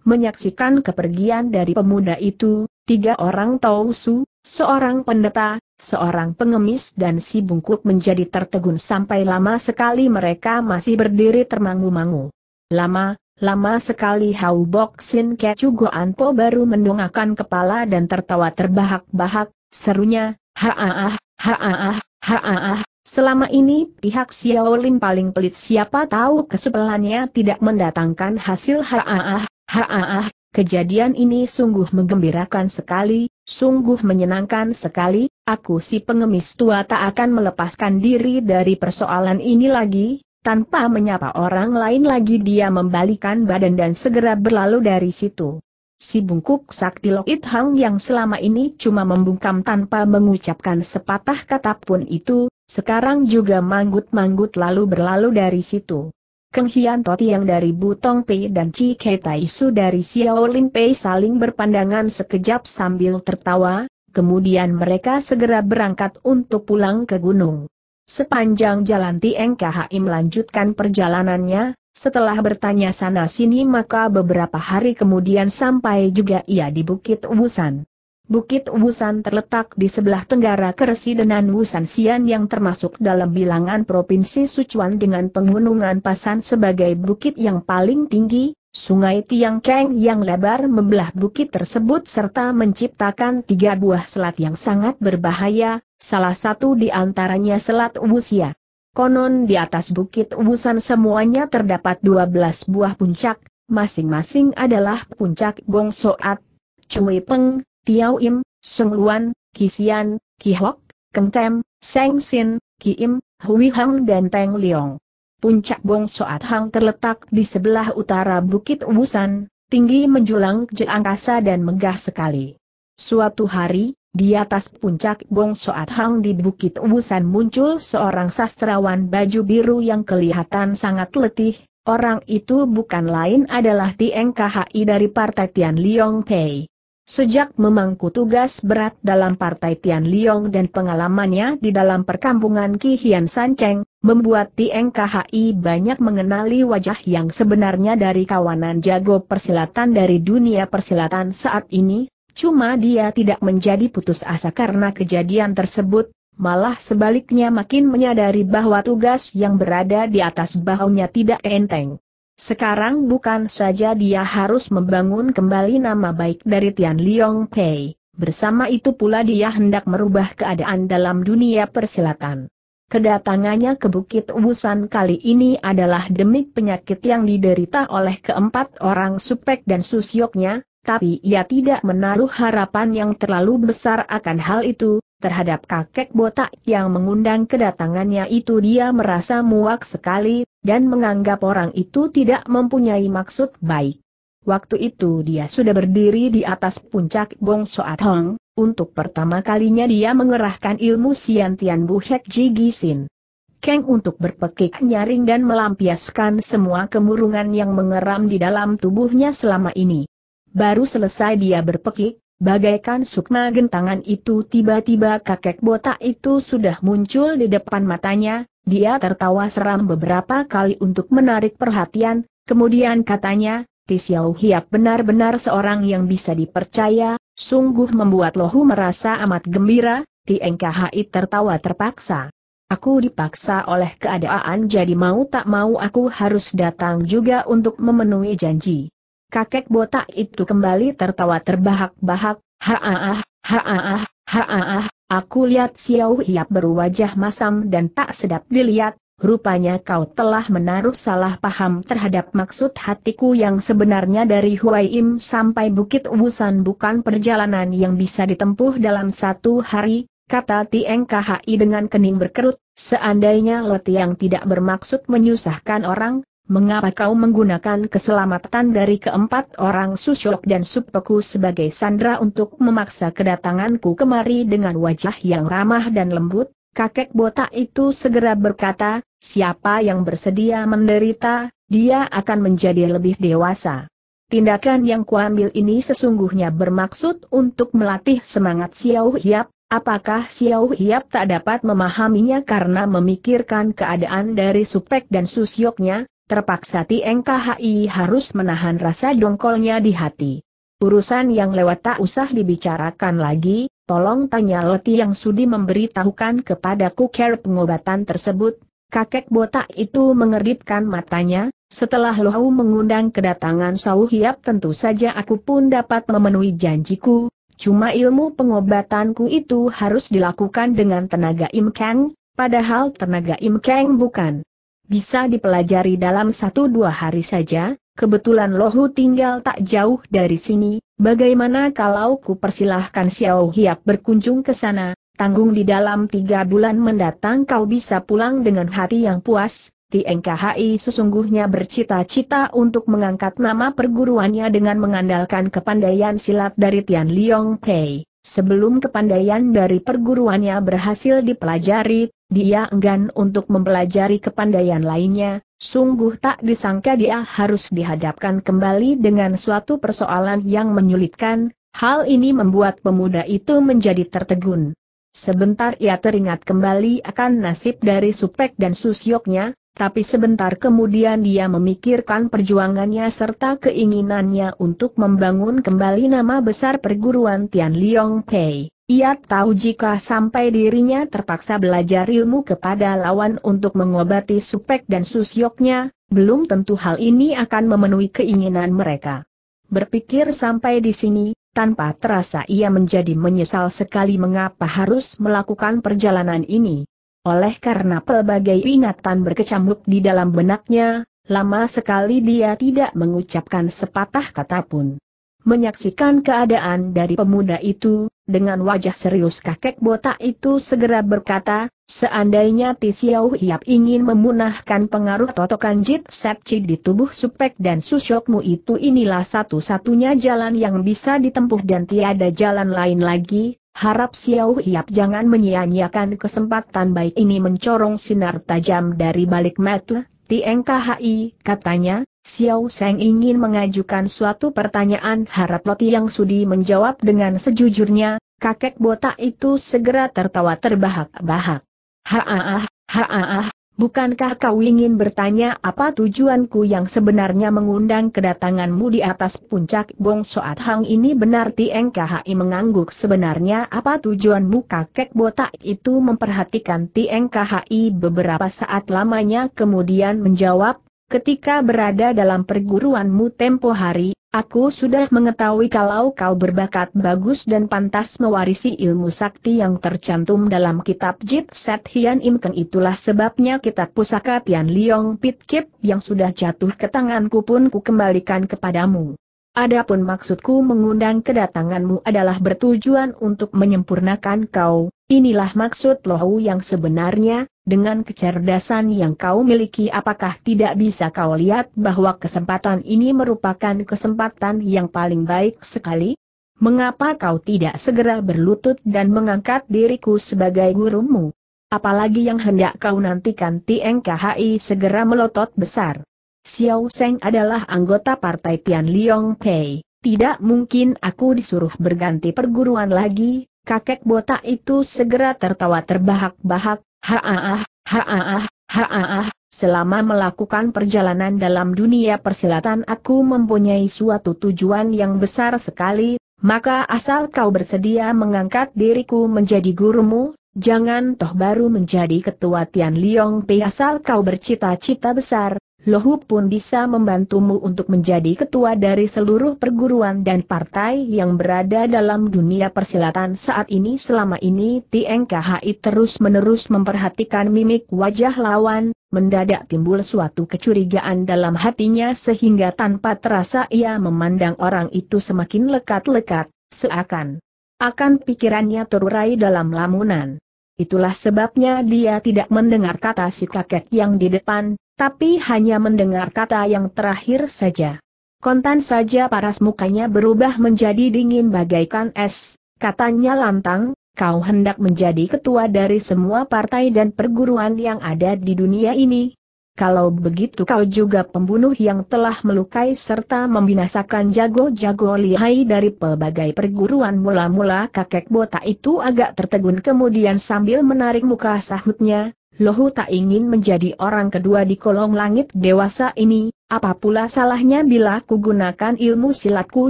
Menyaksikan kepergian dari pemuda itu, tiga orang Tausu, seorang pendeta, seorang pengemis dan si bungkuk menjadi tertegun sampai lama sekali mereka masih berdiri termangu-mangu. Lama, Lama sekali Hau Bok Sin Kecu Po baru mendongakkan kepala dan tertawa terbahak-bahak, serunya, haaah, haaah, haaah, Selama ini pihak Xiao Lim paling pelit siapa tahu kesepelannya tidak mendatangkan hasil haaah, haaah, kejadian ini sungguh menggembirakan sekali, sungguh menyenangkan sekali, aku si pengemis tua tak akan melepaskan diri dari persoalan ini lagi, tanpa menyapa orang lain lagi dia membalikan badan dan segera berlalu dari situ. Si bungkuk sakti Lokit Hang yang selama ini cuma membungkam tanpa mengucapkan sepatah kata pun itu, sekarang juga manggut-manggut lalu berlalu dari situ. Keng Hian Toti yang dari Butong Pei dan Chi Ketai Su dari Lin Pei saling berpandangan sekejap sambil tertawa, kemudian mereka segera berangkat untuk pulang ke gunung. Sepanjang jalan Tieng KHI melanjutkan perjalanannya, setelah bertanya sana-sini maka beberapa hari kemudian sampai juga ia di Bukit Wusan. Bukit Wusan terletak di sebelah tenggara Keresidenan Wusan Sian yang termasuk dalam bilangan Provinsi Sichuan dengan penggunungan Pasan sebagai bukit yang paling tinggi, Sungai Tiangkeng yang lebar membelah bukit tersebut serta menciptakan tiga buah selat yang sangat berbahaya, salah satu di antaranya Selat Wusia. Konon di atas bukit Wusan semuanya terdapat dua belas buah puncak, masing-masing adalah puncak Gong Soat, Cui Peng, Tiao Im, Seng Luan, Kisian, Kihok, Kengtem, Seng Sin, Im, Hui Hang dan Teng Liong. Puncak Bong Soat Hang terletak di sebelah utara Bukit Ubusan, tinggi menjulang ke angkasa dan megah sekali. Suatu hari, di atas puncak Bong Soat Hang di Bukit Ubusan muncul seorang sastrawan baju biru yang kelihatan sangat letih, orang itu bukan lain adalah Tieng dari Partai Tian Liong Pei. Sejak memangku tugas berat dalam Partai Tian Liong dan pengalamannya di dalam perkampungan Ki Hian Sanceng, membuat Tieng KHI banyak mengenali wajah yang sebenarnya dari kawanan jago persilatan dari dunia persilatan saat ini, cuma dia tidak menjadi putus asa karena kejadian tersebut, malah sebaliknya makin menyadari bahwa tugas yang berada di atas bahunya tidak enteng. Sekarang bukan saja dia harus membangun kembali nama baik dari Tian Liong Pei, bersama itu pula dia hendak merubah keadaan dalam dunia persilatan. Kedatangannya ke Bukit Wusan kali ini adalah demi penyakit yang diderita oleh keempat orang supek dan susyoknya, tapi ia tidak menaruh harapan yang terlalu besar akan hal itu, terhadap kakek botak yang mengundang kedatangannya itu dia merasa muak sekali, dan menganggap orang itu tidak mempunyai maksud baik. Waktu itu dia sudah berdiri di atas puncak Bong Soat Hong, untuk pertama kalinya dia mengerahkan ilmu Sian Tian Buhek Ji Gisin. Kang untuk berpekik nyaring dan melampiaskan semua kemurungan yang mengeram di dalam tubuhnya selama ini. Baru selesai dia berpekik, bagaikan sukma gentangan itu tiba-tiba kakek botak itu sudah muncul di depan matanya, dia tertawa seram beberapa kali untuk menarik perhatian, kemudian katanya, Xiao Hiap benar-benar seorang yang bisa dipercaya, sungguh membuat Lohu merasa amat gembira, Tieng Khai tertawa terpaksa. Aku dipaksa oleh keadaan jadi mau tak mau aku harus datang juga untuk memenuhi janji. Kakek botak itu kembali tertawa terbahak-bahak, ha-ah, ha-ah, aku lihat Xiao Hiap berwajah masam dan tak sedap dilihat, Rupanya kau telah menaruh salah paham terhadap maksud hatiku yang sebenarnya dari Huaim sampai Bukit Wusan bukan perjalanan yang bisa ditempuh dalam satu hari, kata Tieng dengan kening berkerut, seandainya Lot yang tidak bermaksud menyusahkan orang, mengapa kau menggunakan keselamatan dari keempat orang Susyok dan Supeku sebagai sandra untuk memaksa kedatanganku kemari dengan wajah yang ramah dan lembut? Kakek botak itu segera berkata, siapa yang bersedia menderita, dia akan menjadi lebih dewasa. Tindakan yang kuambil ini sesungguhnya bermaksud untuk melatih semangat Xiao Hiap, apakah Xiao Hiap tak dapat memahaminya karena memikirkan keadaan dari Supek dan Susyoknya, terpaksa TNKHI harus menahan rasa dongkolnya di hati. Urusan yang lewat tak usah dibicarakan lagi, Tolong tanya Leti yang sudi memberitahukan kepadaku care pengobatan tersebut. Kakek botak itu mengeripkan matanya, setelah Lohau mengundang kedatangan Sau Hiap tentu saja aku pun dapat memenuhi janjiku, cuma ilmu pengobatanku itu harus dilakukan dengan tenaga Kang, padahal tenaga Kang bukan bisa dipelajari dalam satu dua hari saja, Kebetulan Lohu tinggal tak jauh dari sini, bagaimana kalau ku persilahkan Xiao Hiap berkunjung ke sana, tanggung di dalam tiga bulan mendatang kau bisa pulang dengan hati yang puas, TNKHI sesungguhnya bercita-cita untuk mengangkat nama perguruannya dengan mengandalkan kepandaian silat dari Tian Liong Pei. Sebelum kepandaian dari perguruannya berhasil dipelajari, dia enggan untuk mempelajari kepandaian lainnya, Sungguh tak disangka dia harus dihadapkan kembali dengan suatu persoalan yang menyulitkan, hal ini membuat pemuda itu menjadi tertegun. Sebentar ia teringat kembali akan nasib dari Supek dan Susyoknya, tapi sebentar kemudian dia memikirkan perjuangannya serta keinginannya untuk membangun kembali nama besar perguruan Tian Liong Pei. Ia tahu jika sampai dirinya terpaksa belajar ilmu kepada lawan untuk mengobati Supek dan Susyoknya, belum tentu hal ini akan memenuhi keinginan mereka. Berpikir sampai di sini, tanpa terasa ia menjadi menyesal sekali mengapa harus melakukan perjalanan ini. Oleh karena pelbagai ingatan berkecamuk di dalam benaknya, lama sekali dia tidak mengucapkan sepatah kata pun. Menyaksikan keadaan dari pemuda itu, dengan wajah serius kakek botak itu segera berkata, seandainya Ti Hiap ingin memunahkan pengaruh totokan Jit Sepci di tubuh Supek dan Susyokmu itu inilah satu-satunya jalan yang bisa ditempuh dan tiada jalan lain lagi, harap Siau Hiap jangan menyia-nyiakan kesempatan baik ini mencorong sinar tajam dari balik mata, Tieng katanya, Xiao Seng ingin mengajukan suatu pertanyaan harap Loti yang sudi menjawab dengan sejujurnya, kakek botak itu segera tertawa terbahak-bahak. Haah, haah. bukankah kau ingin bertanya apa tujuanku yang sebenarnya mengundang kedatanganmu di atas puncak Bong Soat Hang ini benar Tieng KHI mengangguk sebenarnya apa tujuanmu kakek botak itu memperhatikan Tieng KHI beberapa saat lamanya kemudian menjawab, Ketika berada dalam perguruanmu tempo hari, aku sudah mengetahui kalau kau berbakat bagus dan pantas mewarisi ilmu sakti yang tercantum dalam kitab Jit Set Hian Im Keng itulah sebabnya kitab pusaka Tian Liong Pit Kip yang sudah jatuh ke tanganku pun ku kembalikan kepadamu. Adapun maksudku mengundang kedatanganmu adalah bertujuan untuk menyempurnakan kau, inilah maksud lohu yang sebenarnya, dengan kecerdasan yang kau miliki apakah tidak bisa kau lihat bahwa kesempatan ini merupakan kesempatan yang paling baik sekali? Mengapa kau tidak segera berlutut dan mengangkat diriku sebagai gurumu? Apalagi yang hendak kau nantikan TNKHI segera melotot besar. Xiao Seng adalah anggota partai Tian Liong Pei. Tidak mungkin aku disuruh berganti perguruan lagi, kakek botak itu segera tertawa terbahak-bahak, haah, haah, haah. Selama melakukan perjalanan dalam dunia persilatan aku mempunyai suatu tujuan yang besar sekali, maka asal kau bersedia mengangkat diriku menjadi gurumu, jangan toh baru menjadi ketua Tian Liong Pei asal kau bercita-cita besar, Lohu pun bisa membantumu untuk menjadi ketua dari seluruh perguruan dan partai yang berada dalam dunia persilatan saat ini selama ini TNKHI terus-menerus memperhatikan mimik wajah lawan, mendadak timbul suatu kecurigaan dalam hatinya sehingga tanpa terasa ia memandang orang itu semakin lekat-lekat, seakan akan pikirannya terurai dalam lamunan. Itulah sebabnya dia tidak mendengar kata si kakek yang di depan, tapi hanya mendengar kata yang terakhir saja. Kontan saja paras mukanya berubah menjadi dingin bagaikan es, katanya lantang, kau hendak menjadi ketua dari semua partai dan perguruan yang ada di dunia ini. Kalau begitu kau juga pembunuh yang telah melukai serta membinasakan jago-jago lihai dari pelbagai perguruan mula-mula kakek botak itu agak tertegun kemudian sambil menarik muka sahutnya, Lohu tak ingin menjadi orang kedua di kolong langit dewasa ini, apa pula salahnya bila ku gunakan ilmu silatku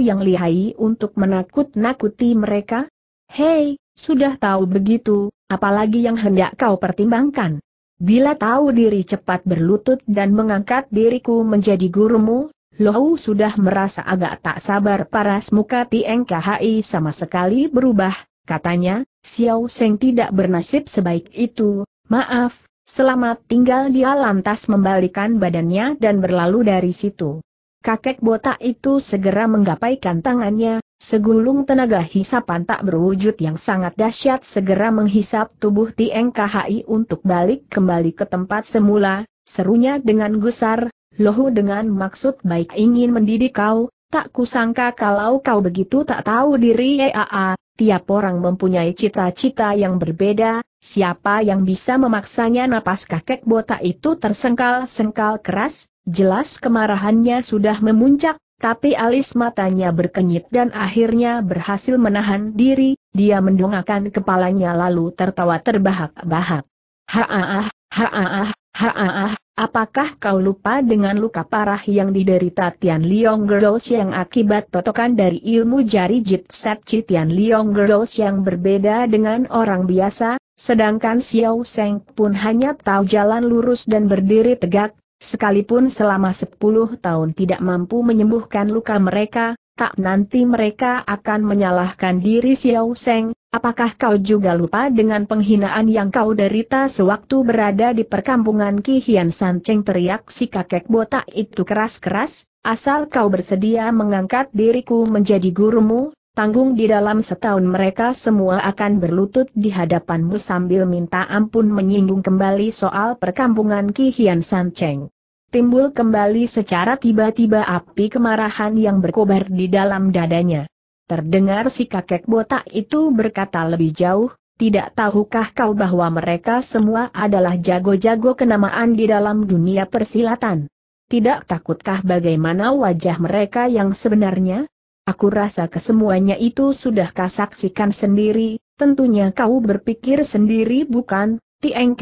yang lihai untuk menakut-nakuti mereka? Hei, sudah tahu begitu, apalagi yang hendak kau pertimbangkan? Bila tahu diri cepat berlutut dan mengangkat diriku menjadi gurumu, Lohu sudah merasa agak tak sabar paras muka TNKHI sama sekali berubah, katanya, Xiao Seng tidak bernasib sebaik itu, Maaf, selamat tinggal dia lantas membalikan badannya dan berlalu dari situ. Kakek botak itu segera menggapaikan tangannya, segulung tenaga hisapan tak berwujud yang sangat dahsyat segera menghisap tubuh TNKHI untuk balik kembali ke tempat semula, serunya dengan gusar, lohu dengan maksud baik ingin mendidik kau, tak kusangka kalau kau begitu tak tahu diri EAA, tiap orang mempunyai cita-cita yang berbeda, Siapa yang bisa memaksanya napas kakek botak itu tersengkal-sengkal keras, jelas kemarahannya sudah memuncak, tapi alis matanya berkenyit dan akhirnya berhasil menahan diri, dia mendongakkan kepalanya lalu tertawa terbahak-bahak. Haah, haah, haah. apakah kau lupa dengan luka parah yang diderita Tian Liong Girls yang akibat totokan dari ilmu jari Jitset Tian Liong Girls yang berbeda dengan orang biasa, Sedangkan Xiao Seng pun hanya tahu jalan lurus dan berdiri tegak, sekalipun selama sepuluh tahun tidak mampu menyembuhkan luka mereka, tak nanti mereka akan menyalahkan diri Xiao Seng, apakah kau juga lupa dengan penghinaan yang kau derita sewaktu berada di perkampungan Ki Hian San Cheng teriak si kakek botak itu keras-keras, asal kau bersedia mengangkat diriku menjadi gurumu, tanggung di dalam setahun mereka semua akan berlutut di hadapanmu sambil minta ampun menyinggung kembali soal perkampungan Ki Kihian Cheng. Timbul kembali secara tiba-tiba api kemarahan yang berkobar di dalam dadanya. Terdengar si kakek botak itu berkata lebih jauh, tidak tahukah kau bahwa mereka semua adalah jago-jago kenamaan di dalam dunia persilatan? Tidak takutkah bagaimana wajah mereka yang sebenarnya? Aku rasa kesemuanya itu sudah kau saksikan sendiri, tentunya kau berpikir sendiri bukan? Tieng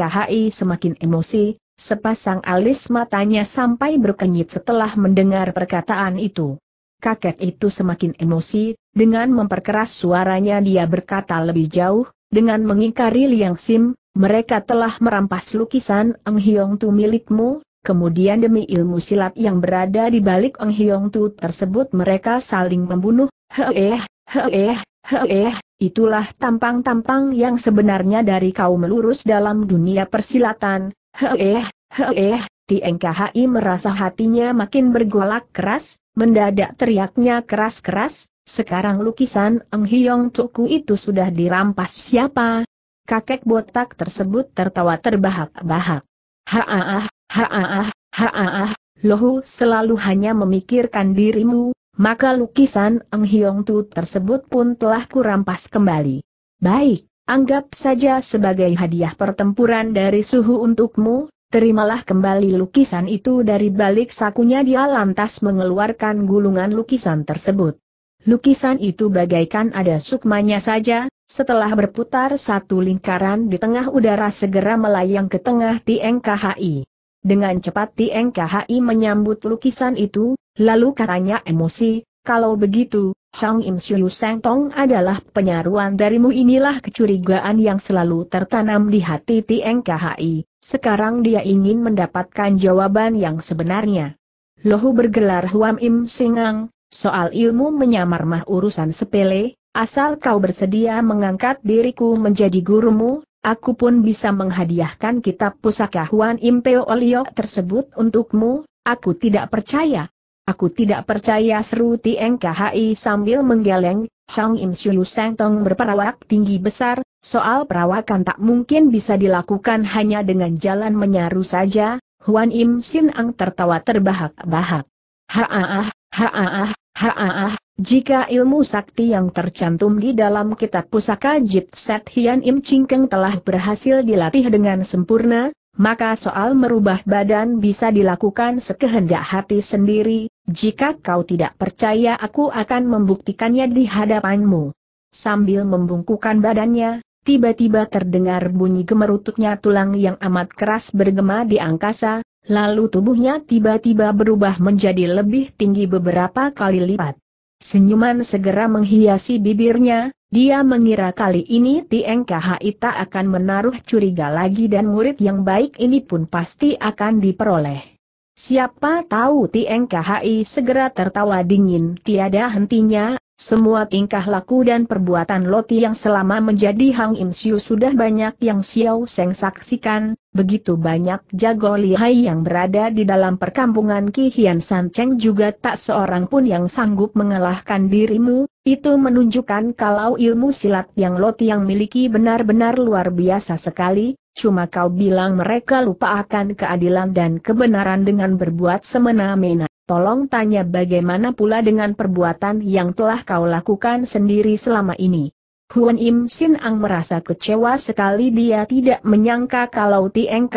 semakin emosi, sepasang alis matanya sampai berkenyit setelah mendengar perkataan itu. Kakek itu semakin emosi, dengan memperkeras suaranya dia berkata lebih jauh, dengan mengingkari Liang Sim, mereka telah merampas lukisan Eng Hiong Tu milikmu, Kemudian demi ilmu silat yang berada di balik Ong Hiong Tu tersebut mereka saling membunuh, heeh, heeh, heeh, itulah tampang-tampang yang sebenarnya dari kaum lurus dalam dunia persilatan, heeh, heeh, Tieng merasa hatinya makin bergolak keras, mendadak teriaknya keras-keras, sekarang lukisan Eng Hiong Tuku itu sudah dirampas siapa? Kakek botak tersebut tertawa terbahak-bahak. Haah, ah. Haaah, haaah, lohu selalu hanya memikirkan dirimu, maka lukisan Eng Hiong Tu tersebut pun telah kurampas kembali. Baik, anggap saja sebagai hadiah pertempuran dari suhu untukmu, terimalah kembali lukisan itu dari balik sakunya dia lantas mengeluarkan gulungan lukisan tersebut. Lukisan itu bagaikan ada sukmanya saja, setelah berputar satu lingkaran di tengah udara segera melayang ke tengah TNKHI. Dengan cepat Tieng KHI menyambut lukisan itu, lalu katanya emosi, kalau begitu, Hong Im Siu Seng Tong adalah penyaruan darimu inilah kecurigaan yang selalu tertanam di hati Tieng KHI. Sekarang dia ingin mendapatkan jawaban yang sebenarnya. Lohu bergelar Huam Im Singang, soal ilmu menyamar mah urusan sepele, asal kau bersedia mengangkat diriku menjadi gurumu, Aku pun bisa menghadiahkan kitab pusaka Huan Impeo Olio tersebut untukmu, aku tidak percaya. Aku tidak percaya seru TNKHI sambil menggeleng, Hong Im Siu Seng Tong berperawak tinggi besar, soal perawakan tak mungkin bisa dilakukan hanya dengan jalan menyaru saja, Huan Im Sin Ang tertawa terbahak-bahak. Haaah, haaah, haaah, jika ilmu sakti yang tercantum di dalam kitab pusaka Jit Set Hian Im Chingkeng telah berhasil dilatih dengan sempurna, maka soal merubah badan bisa dilakukan sekehendak hati sendiri, jika kau tidak percaya aku akan membuktikannya di hadapanmu. Sambil membungkukan badannya, tiba-tiba terdengar bunyi gemerututnya tulang yang amat keras bergema di angkasa, lalu tubuhnya tiba-tiba berubah menjadi lebih tinggi beberapa kali lipat. Senyuman segera menghiasi bibirnya, dia mengira kali ini Tieng Khai tak akan menaruh curiga lagi dan murid yang baik ini pun pasti akan diperoleh. Siapa tahu Tieng Kahai segera tertawa dingin tiada hentinya, semua tingkah laku dan perbuatan Loti yang selama menjadi Hang Im Siu sudah banyak yang Xiao Seng saksikan, begitu banyak jago lihai yang berada di dalam perkampungan Ki Hian San Cheng juga tak seorang pun yang sanggup mengalahkan dirimu, itu menunjukkan kalau ilmu silat yang Loti yang miliki benar-benar luar biasa sekali, cuma kau bilang mereka lupa akan keadilan dan kebenaran dengan berbuat semena-mena tolong tanya bagaimana pula dengan perbuatan yang telah kau lakukan sendiri selama ini. Huan Im Sin Ang merasa kecewa sekali dia tidak menyangka kalau Tieng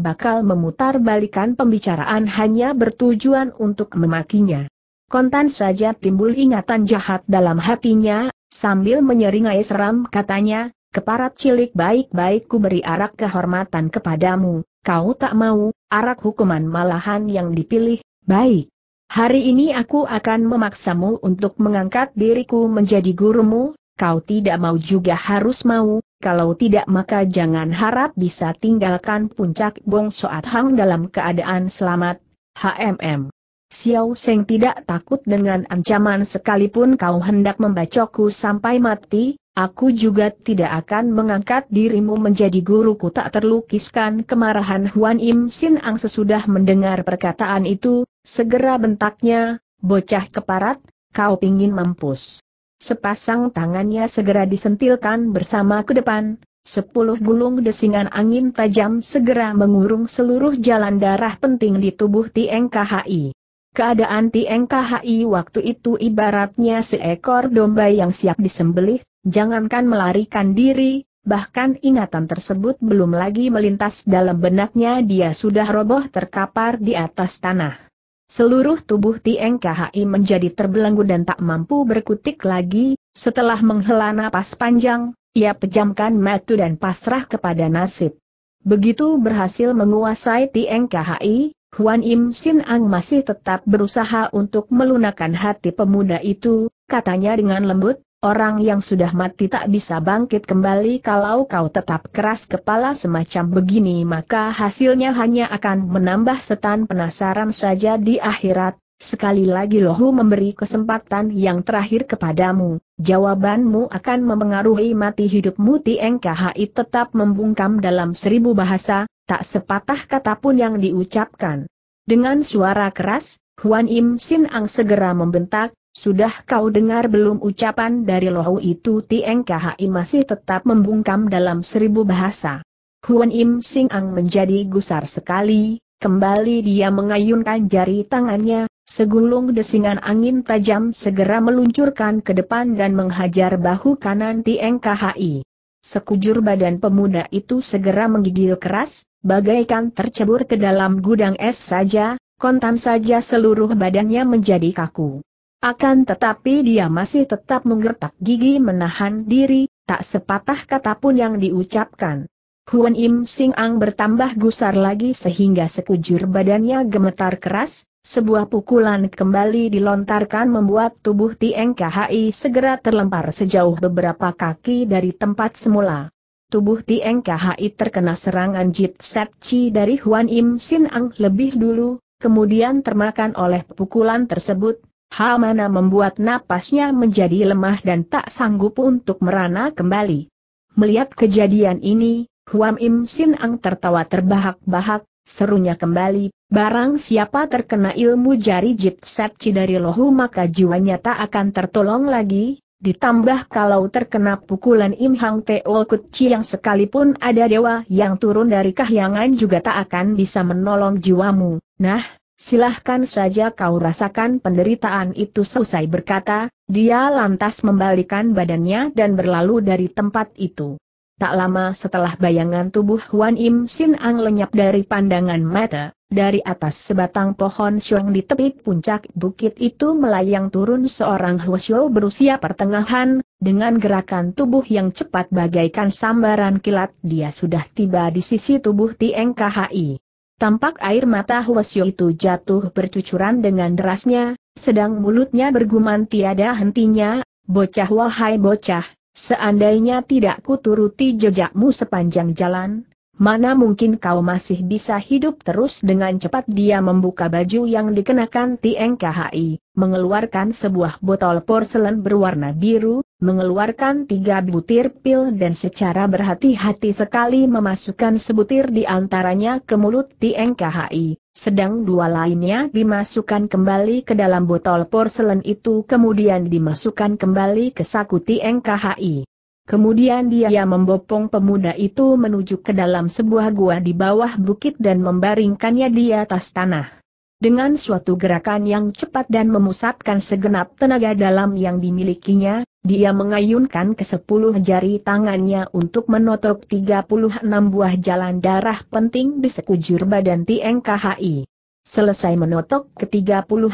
bakal memutar balikan pembicaraan hanya bertujuan untuk memakinya. Kontan saja timbul ingatan jahat dalam hatinya, sambil menyeringai seram katanya, keparat cilik baik-baik ku beri arak kehormatan kepadamu, kau tak mau, arak hukuman malahan yang dipilih, Baik. Hari ini aku akan memaksamu untuk mengangkat diriku menjadi gurumu, kau tidak mau juga harus mau, kalau tidak maka jangan harap bisa tinggalkan puncak Bong Soat Hang dalam keadaan selamat, HMM. Xiao Seng tidak takut dengan ancaman sekalipun kau hendak membacokku sampai mati, aku juga tidak akan mengangkat dirimu menjadi guruku tak terlukiskan kemarahan Huan Im Sin Ang sesudah mendengar perkataan itu, Segera bentaknya, bocah keparat, kau pingin mampus. Sepasang tangannya segera disentilkan bersama ke depan, sepuluh gulung desingan angin tajam segera mengurung seluruh jalan darah penting di tubuh TNKHI. Keadaan TNKHI waktu itu ibaratnya seekor domba yang siap disembelih, jangankan melarikan diri, bahkan ingatan tersebut belum lagi melintas dalam benaknya dia sudah roboh terkapar di atas tanah. Seluruh tubuh Tieng KHI menjadi terbelenggu dan tak mampu berkutik lagi, setelah menghela napas panjang, ia pejamkan mata dan pasrah kepada nasib. Begitu berhasil menguasai Tieng KHI, Huan Im Sin Ang masih tetap berusaha untuk melunakkan hati pemuda itu, katanya dengan lembut, Orang yang sudah mati tak bisa bangkit kembali kalau kau tetap keras kepala semacam begini maka hasilnya hanya akan menambah setan penasaran saja di akhirat. Sekali lagi lohu memberi kesempatan yang terakhir kepadamu, jawabanmu akan memengaruhi mati hidupmu TNKHI tetap membungkam dalam seribu bahasa, tak sepatah kata pun yang diucapkan. Dengan suara keras, Huan Im Sin Ang segera membentak, sudah kau dengar belum ucapan dari lohu itu Tieng masih tetap membungkam dalam seribu bahasa. Huan Im Sing Ang menjadi gusar sekali, kembali dia mengayunkan jari tangannya, segulung desingan angin tajam segera meluncurkan ke depan dan menghajar bahu kanan Tieng Sekujur badan pemuda itu segera menggigil keras, bagaikan tercebur ke dalam gudang es saja, kontan saja seluruh badannya menjadi kaku. Akan tetapi dia masih tetap menggertak gigi menahan diri, tak sepatah kata pun yang diucapkan. Huan Im Sing Ang bertambah gusar lagi sehingga sekujur badannya gemetar keras, sebuah pukulan kembali dilontarkan membuat tubuh Tieng KHI segera terlempar sejauh beberapa kaki dari tempat semula. Tubuh Tieng KHI terkena serangan Jit Set Chi dari Huan Im Sin Ang lebih dulu, kemudian termakan oleh pukulan tersebut, hal membuat napasnya menjadi lemah dan tak sanggup untuk merana kembali. Melihat kejadian ini, Huam Im Sin Ang tertawa terbahak-bahak, serunya kembali, barang siapa terkena ilmu jari jit sepci dari lohu maka jiwanya tak akan tertolong lagi, ditambah kalau terkena pukulan Im Hang Teo Kutci yang sekalipun ada dewa yang turun dari kahyangan juga tak akan bisa menolong jiwamu. Nah, Silahkan saja kau rasakan penderitaan itu selesai berkata, dia lantas membalikan badannya dan berlalu dari tempat itu. Tak lama setelah bayangan tubuh Huan Im Sin Ang lenyap dari pandangan mata, dari atas sebatang pohon siung di tepi puncak bukit itu melayang turun seorang Hwasyo berusia pertengahan, dengan gerakan tubuh yang cepat bagaikan sambaran kilat dia sudah tiba di sisi tubuh Tieng KHI. Tampak air mata Huasyo itu jatuh bercucuran dengan derasnya, sedang mulutnya bergumam tiada hentinya, bocah wahai bocah, seandainya tidak kuturuti jejakmu sepanjang jalan, mana mungkin kau masih bisa hidup terus dengan cepat dia membuka baju yang dikenakan TNKHI, mengeluarkan sebuah botol porselen berwarna biru, mengeluarkan tiga butir pil dan secara berhati-hati sekali memasukkan sebutir di antaranya ke mulut TNKHI, sedang dua lainnya dimasukkan kembali ke dalam botol porselen itu kemudian dimasukkan kembali ke saku TNKHI. Kemudian dia membopong pemuda itu menuju ke dalam sebuah gua di bawah bukit dan membaringkannya di atas tanah. Dengan suatu gerakan yang cepat dan memusatkan segenap tenaga dalam yang dimilikinya, dia mengayunkan ke sepuluh jari tangannya untuk menotok tiga puluh enam buah jalan darah penting di sekujur badan Tieng Selesai menotok ke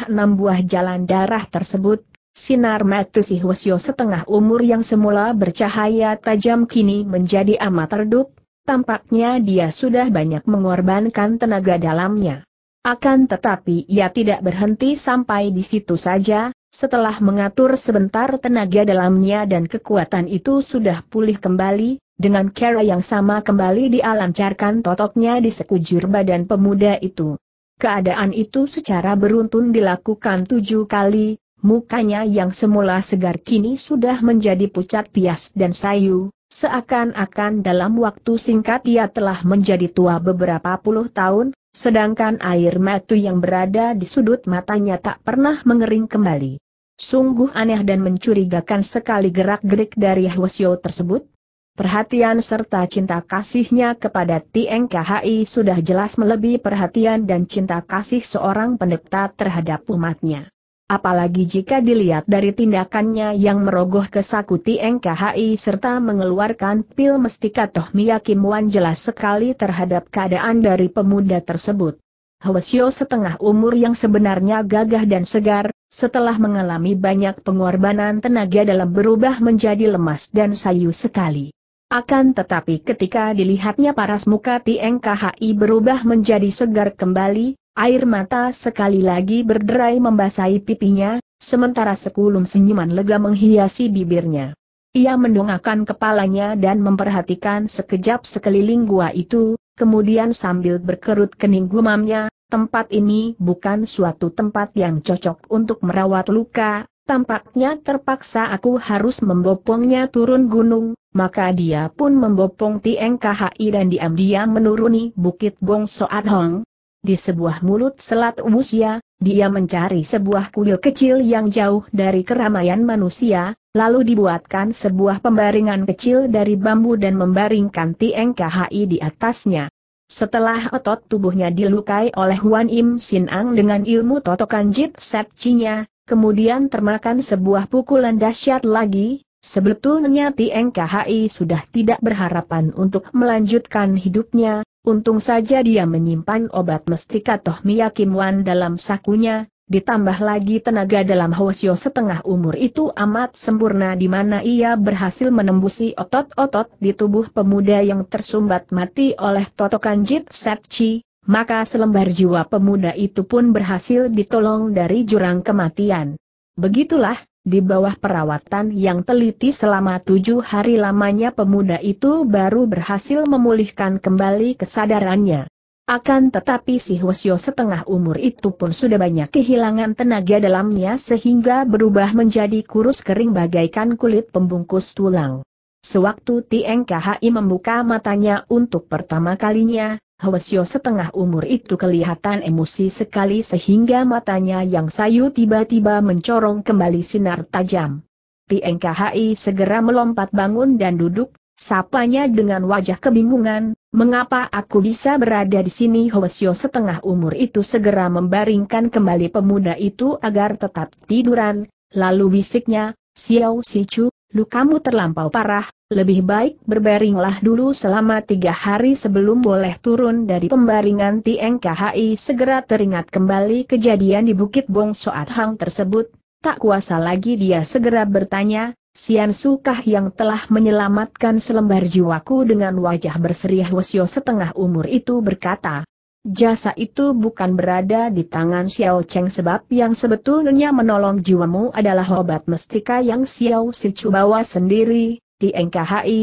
enam buah jalan darah tersebut, sinar mata si Hwasyo setengah umur yang semula bercahaya tajam kini menjadi amat redup, tampaknya dia sudah banyak mengorbankan tenaga dalamnya. Akan tetapi ia tidak berhenti sampai di situ saja, setelah mengatur sebentar tenaga dalamnya dan kekuatan itu sudah pulih kembali, dengan cara yang sama kembali dialancarkan totoknya di sekujur badan pemuda itu. Keadaan itu secara beruntun dilakukan tujuh kali, mukanya yang semula segar kini sudah menjadi pucat pias dan sayu, seakan-akan dalam waktu singkat ia telah menjadi tua beberapa puluh tahun, sedangkan air mata yang berada di sudut matanya tak pernah mengering kembali. Sungguh aneh dan mencurigakan sekali gerak-gerik dari Hwasyo tersebut. Perhatian serta cinta kasihnya kepada Tieng sudah jelas melebihi perhatian dan cinta kasih seorang pendeta terhadap umatnya. Apalagi jika dilihat dari tindakannya yang merogoh ke saku Tieng serta mengeluarkan pil mestika toh Wan jelas sekali terhadap keadaan dari pemuda tersebut. Hwasyo setengah umur yang sebenarnya gagah dan segar, setelah mengalami banyak pengorbanan tenaga dalam berubah menjadi lemas dan sayu sekali. Akan tetapi ketika dilihatnya paras muka TNKHI berubah menjadi segar kembali, air mata sekali lagi berderai membasahi pipinya, sementara sekulum senyuman lega menghiasi bibirnya. Ia mendongakkan kepalanya dan memperhatikan sekejap sekeliling gua itu, kemudian sambil berkerut kening gumamnya, tempat ini bukan suatu tempat yang cocok untuk merawat luka, tampaknya terpaksa aku harus membopongnya turun gunung, maka dia pun membopong Tieng KHI dan diam-diam menuruni Bukit Bong Soat Hong. Di sebuah mulut selat Wusia, dia mencari sebuah kuil kecil yang jauh dari keramaian manusia, lalu dibuatkan sebuah pembaringan kecil dari bambu dan membaringkan Tieng KHI di atasnya. Setelah otot tubuhnya dilukai oleh Huan Im Sin Ang dengan ilmu totokan Jit Set Cinya, kemudian termakan sebuah pukulan dahsyat lagi, sebetulnya Tieng KHI sudah tidak berharapan untuk melanjutkan hidupnya, untung saja dia menyimpan obat mestika Toh Miyakim Wan dalam sakunya, Ditambah lagi tenaga dalam Hwasyo setengah umur itu amat sempurna di mana ia berhasil menembusi otot-otot di tubuh pemuda yang tersumbat mati oleh totokan Jit Setchi, maka selembar jiwa pemuda itu pun berhasil ditolong dari jurang kematian. Begitulah, di bawah perawatan yang teliti selama tujuh hari lamanya pemuda itu baru berhasil memulihkan kembali kesadarannya. Akan tetapi si Hwasyo setengah umur itu pun sudah banyak kehilangan tenaga dalamnya sehingga berubah menjadi kurus kering bagaikan kulit pembungkus tulang. Sewaktu TNKHI membuka matanya untuk pertama kalinya, Hwasyo setengah umur itu kelihatan emosi sekali sehingga matanya yang sayu tiba-tiba mencorong kembali sinar tajam. TNKHI segera melompat bangun dan duduk, Sapanya dengan wajah kebingungan, mengapa aku bisa berada di sini Hwasyo setengah umur itu segera membaringkan kembali pemuda itu agar tetap tiduran, lalu bisiknya, Xiao Sichu, lukamu terlampau parah, lebih baik berbaringlah dulu selama tiga hari sebelum boleh turun dari pembaringan TNKHI segera teringat kembali kejadian di Bukit Bong Soat Hang tersebut, tak kuasa lagi dia segera bertanya, Sian Sukah yang telah menyelamatkan selembar jiwaku dengan wajah berserih Wesio setengah umur itu berkata, Jasa itu bukan berada di tangan Xiao Cheng sebab yang sebetulnya menolong jiwamu adalah obat mestika yang Xiao Sichu bawa sendiri. Tieng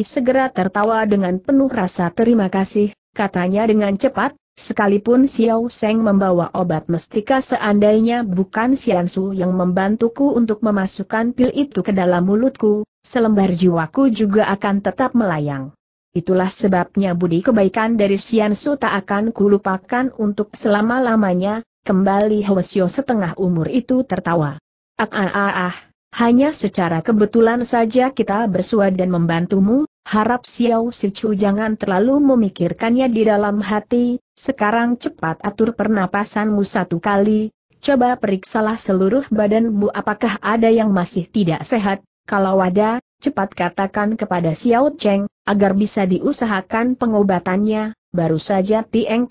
segera tertawa dengan penuh rasa terima kasih, katanya dengan cepat, Sekalipun Xiao Seng membawa obat mestika seandainya bukan Xian Su yang membantuku untuk memasukkan pil itu ke dalam mulutku, selembar jiwaku juga akan tetap melayang. Itulah sebabnya budi kebaikan dari Xian Su tak akan kulupakan untuk selama-lamanya, kembali Hwasyo setengah umur itu tertawa. Ah ah ah ah, hanya secara kebetulan saja kita bersua dan membantumu, Harap Xiao Sichu jangan terlalu memikirkannya di dalam hati, sekarang cepat atur pernapasanmu satu kali, coba periksalah seluruh badanmu apakah ada yang masih tidak sehat, kalau ada, cepat katakan kepada Xiao Cheng, agar bisa diusahakan pengobatannya, baru saja Tieng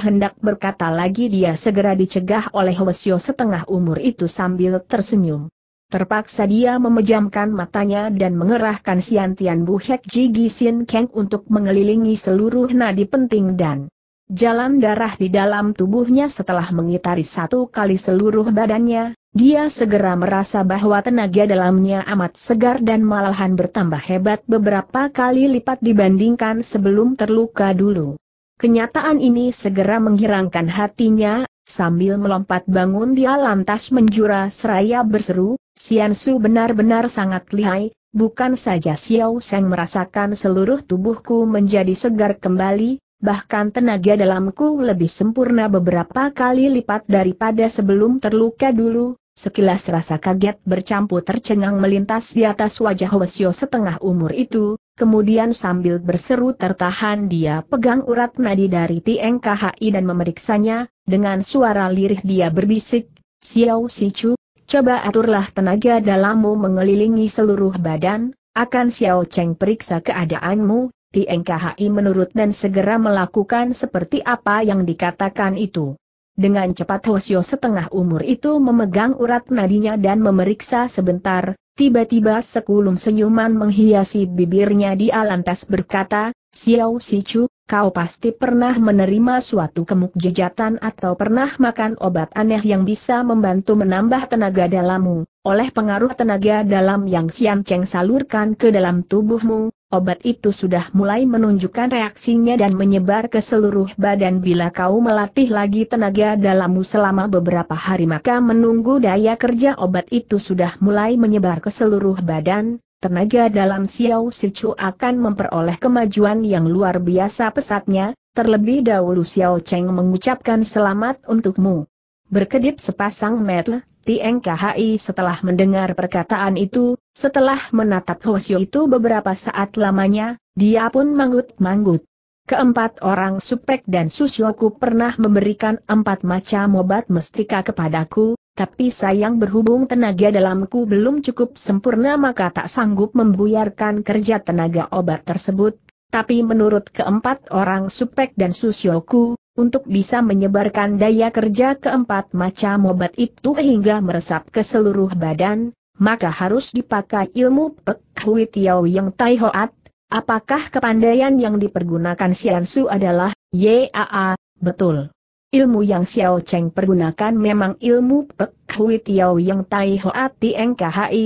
hendak berkata lagi dia segera dicegah oleh Wesio setengah umur itu sambil tersenyum. Terpaksa dia memejamkan matanya dan mengerahkan siantian Tian Bu Hek Ji Gisin Keng untuk mengelilingi seluruh nadi penting dan jalan darah di dalam tubuhnya setelah mengitari satu kali seluruh badannya, dia segera merasa bahwa tenaga dalamnya amat segar dan malahan bertambah hebat beberapa kali lipat dibandingkan sebelum terluka dulu. Kenyataan ini segera menghirangkan hatinya, sambil melompat bangun dia lantas menjura seraya berseru, Sian Su benar-benar sangat lihai, bukan saja Xiao Seng merasakan seluruh tubuhku menjadi segar kembali, bahkan tenaga dalamku lebih sempurna beberapa kali lipat daripada sebelum terluka dulu, sekilas rasa kaget bercampur tercengang melintas di atas wajah Wesio setengah umur itu, kemudian sambil berseru tertahan dia pegang urat nadi dari TNKHI dan memeriksanya, dengan suara lirih dia berbisik, Xiao Sichu, coba aturlah tenaga dalammu mengelilingi seluruh badan, akan Xiao Cheng periksa keadaanmu, Tiengkahi menurut dan segera melakukan seperti apa yang dikatakan itu. Dengan cepat Hosio setengah umur itu memegang urat nadinya dan memeriksa sebentar, tiba-tiba sekulum senyuman menghiasi bibirnya di Alantas berkata, Xiao Sichu, kau pasti pernah menerima suatu kemukjijatan atau pernah makan obat aneh yang bisa membantu menambah tenaga dalammu. Oleh pengaruh tenaga dalam yang Sian Cheng salurkan ke dalam tubuhmu, obat itu sudah mulai menunjukkan reaksinya dan menyebar ke seluruh badan bila kau melatih lagi tenaga dalammu selama beberapa hari maka menunggu daya kerja obat itu sudah mulai menyebar ke seluruh badan, tenaga dalam Xiao Sichu akan memperoleh kemajuan yang luar biasa pesatnya, terlebih dahulu Xiao Cheng mengucapkan selamat untukmu. Berkedip sepasang mata, Tieng KHI setelah mendengar perkataan itu, setelah menatap Hosio itu beberapa saat lamanya, dia pun manggut-manggut. Keempat orang Supek dan Susyoku pernah memberikan empat macam obat mestika kepadaku, tapi sayang berhubung tenaga dalamku belum cukup sempurna maka tak sanggup membuyarkan kerja tenaga obat tersebut. Tapi menurut keempat orang supek dan susyoku, untuk bisa menyebarkan daya kerja keempat macam obat itu hingga meresap ke seluruh badan, maka harus dipakai ilmu Pek Hui Tiao Yang Tai Hoat. Apakah kepandaian yang dipergunakan Siansu adalah, YAA, betul. Ilmu yang Xiao Cheng pergunakan memang ilmu Pek Hui Tiao yang Tai Hoa Tieng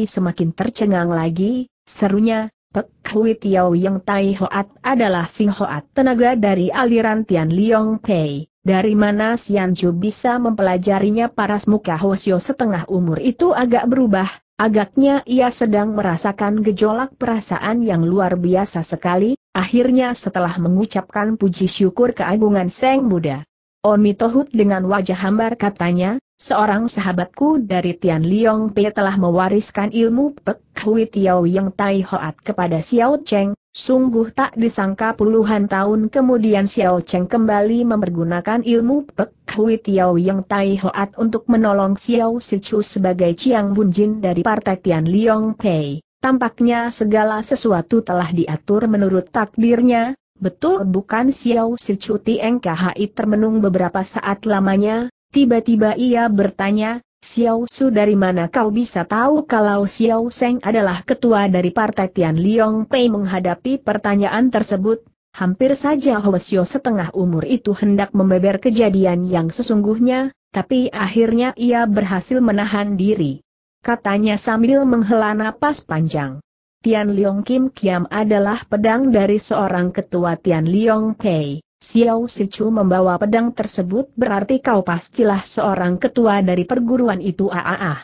semakin tercengang lagi, serunya, Pek Hui Tiao yang Tai Hoat adalah Sing Hoat tenaga dari aliran Tian Liong Pei. Dari mana Sian Chu bisa mempelajarinya paras muka Hosio setengah umur itu agak berubah, Agaknya ia sedang merasakan gejolak perasaan yang luar biasa sekali, akhirnya setelah mengucapkan puji syukur keagungan Seng Buddha, Oni Tohut dengan wajah hambar katanya, seorang sahabatku dari Tian Liong Pe telah mewariskan ilmu Pek Hui Tiao Yang Tai Hoat kepada Xiao Cheng, sungguh tak disangka puluhan tahun kemudian Xiao Cheng kembali mempergunakan ilmu Pek Hui Tiao Yang Tai Hoat untuk menolong Xiao Sichu sebagai Chiang Bunjin dari partai Tian Liong Pei. Tampaknya segala sesuatu telah diatur menurut takdirnya, Betul bukan Xiao Si Cuti NKHI termenung beberapa saat lamanya, tiba-tiba ia bertanya, Xiao Su dari mana kau bisa tahu kalau Xiao Seng adalah ketua dari partai Tian Liong Pei menghadapi pertanyaan tersebut? Hampir saja Hoesio setengah umur itu hendak membeber kejadian yang sesungguhnya, tapi akhirnya ia berhasil menahan diri. Katanya sambil menghela napas panjang. Tian Leong Kim Kiam adalah pedang dari seorang ketua Tian Leong Pei. Xiao Sichu membawa pedang tersebut berarti kau pastilah seorang ketua dari perguruan itu Aaah.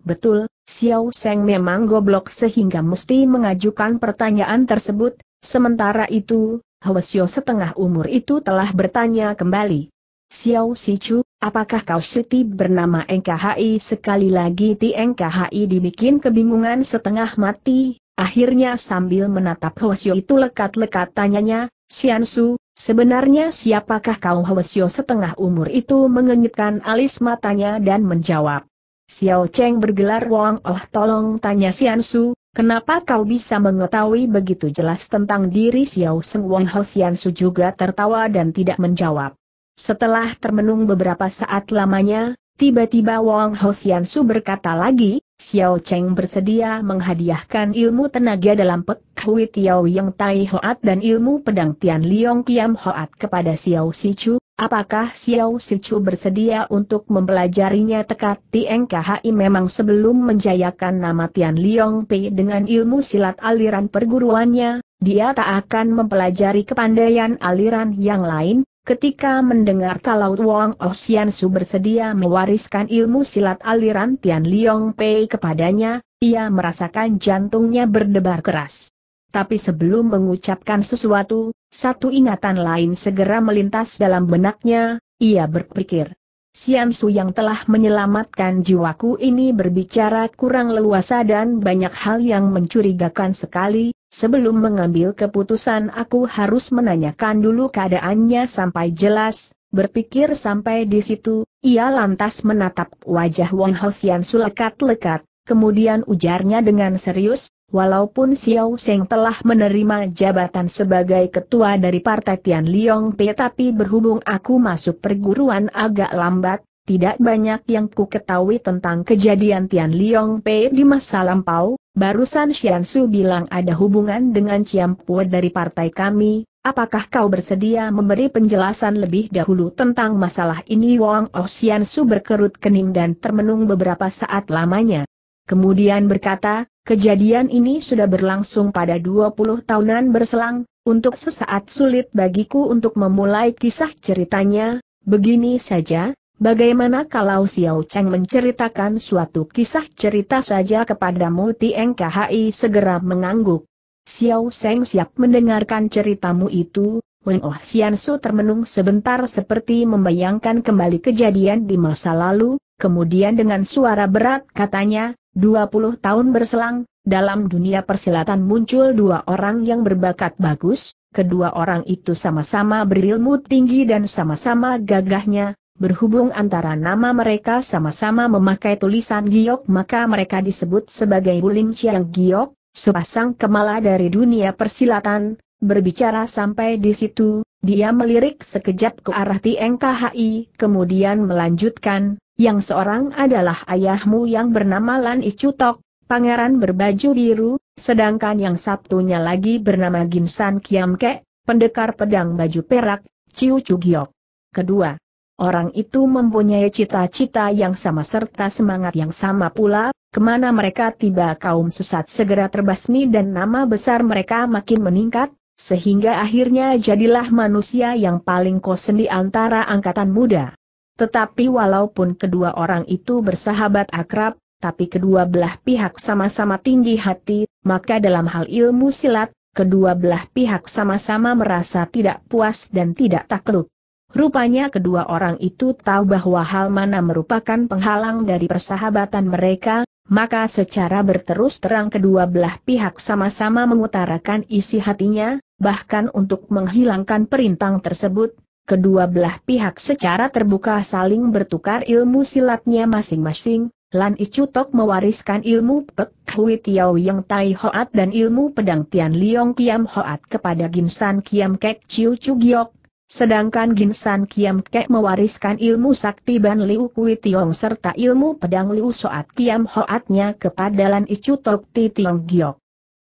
Betul, Xiao Seng memang goblok sehingga mesti mengajukan pertanyaan tersebut, sementara itu, Xiao setengah umur itu telah bertanya kembali. Xiao Sichu, apakah kau Siti bernama NKHI sekali lagi TNKHI dibikin kebingungan setengah mati, Akhirnya sambil menatap Hwasyo itu lekat-lekat tanyanya, Siansu, sebenarnya siapakah kau Hwasyo setengah umur itu mengenyitkan alis matanya dan menjawab. Xiao Cheng bergelar Wang Oh tolong tanya Siansu, kenapa kau bisa mengetahui begitu jelas tentang diri Xiao Seng Wang Ho Siansu juga tertawa dan tidak menjawab. Setelah termenung beberapa saat lamanya, tiba-tiba Wang Ho Siansu berkata lagi, Xiao Cheng bersedia menghadiahkan ilmu tenaga dalam Pek Hui Tiao Yang Tai Hoat dan ilmu pedang Tian Liong Kiam Hoat kepada Xiao Sichu, apakah Xiao Sichu bersedia untuk mempelajarinya tekat Tieng KHI memang sebelum menjayakan nama Tian Liong Pei dengan ilmu silat aliran perguruannya, dia tak akan mempelajari kepandaian aliran yang lain, Ketika mendengar kalau Wang Su bersedia mewariskan ilmu silat aliran Tian Liong Pei kepadanya, ia merasakan jantungnya berdebar keras. Tapi sebelum mengucapkan sesuatu, satu ingatan lain segera melintas dalam benaknya, ia berpikir. Su yang telah menyelamatkan jiwaku ini berbicara kurang leluasa dan banyak hal yang mencurigakan sekali, Sebelum mengambil keputusan aku harus menanyakan dulu keadaannya sampai jelas, berpikir sampai di situ, ia lantas menatap wajah Wang Hosian selekat-lekat, kemudian ujarnya dengan serius, walaupun Xiao Seng telah menerima jabatan sebagai ketua dari Partai Tian Liong Pe tapi berhubung aku masuk perguruan agak lambat, tidak banyak yang ku ketahui tentang kejadian Tian Liong Pei di masa lampau, Barusan Xiansu bilang ada hubungan dengan Ciampue dari partai kami, apakah kau bersedia memberi penjelasan lebih dahulu tentang masalah ini? Wang Oh Xiansu berkerut kening dan termenung beberapa saat lamanya. Kemudian berkata, kejadian ini sudah berlangsung pada 20 tahunan berselang, untuk sesaat sulit bagiku untuk memulai kisah ceritanya, begini saja, Bagaimana kalau Xiao Cheng menceritakan suatu kisah cerita saja kepadamu Tieng KHI segera mengangguk. Xiao Cheng siap mendengarkan ceritamu itu, Wen Oh Xian Su termenung sebentar seperti membayangkan kembali kejadian di masa lalu, kemudian dengan suara berat katanya, 20 tahun berselang, dalam dunia persilatan muncul dua orang yang berbakat bagus, kedua orang itu sama-sama berilmu tinggi dan sama-sama gagahnya, Berhubung antara nama mereka sama-sama memakai tulisan giok maka mereka disebut sebagai Bulim Chiang Giok, sepasang kemala dari dunia persilatan, berbicara sampai di situ, dia melirik sekejap ke arah Tieng kemudian melanjutkan, yang seorang adalah ayahmu yang bernama Lan Icutok, pangeran berbaju biru, sedangkan yang satunya lagi bernama Gimsan Kiamke, pendekar pedang baju perak, Ciu Giok. Kedua, Orang itu mempunyai cita-cita yang sama serta semangat yang sama pula, kemana mereka tiba kaum sesat segera terbasmi dan nama besar mereka makin meningkat, sehingga akhirnya jadilah manusia yang paling kosen di antara angkatan muda. Tetapi walaupun kedua orang itu bersahabat akrab, tapi kedua belah pihak sama-sama tinggi hati, maka dalam hal ilmu silat, kedua belah pihak sama-sama merasa tidak puas dan tidak takluk. Rupanya kedua orang itu tahu bahwa hal mana merupakan penghalang dari persahabatan mereka, maka secara berterus terang kedua belah pihak sama-sama mengutarakan isi hatinya, bahkan untuk menghilangkan perintang tersebut, kedua belah pihak secara terbuka saling bertukar ilmu silatnya masing-masing, Lan Icutok mewariskan ilmu Pek Hui Tiao Yang Tai Hoat dan ilmu pedang Tian Liong Kiam Hoat kepada Ginsan Kiam Kek Chiu Chu Giok, Sedangkan Ginsan Kiam Kek mewariskan ilmu sakti Ban Liu Kui Tiong serta ilmu pedang Liu Soat Kiam Hoatnya kepada Lan Icu Tok Ti Tiong Giok.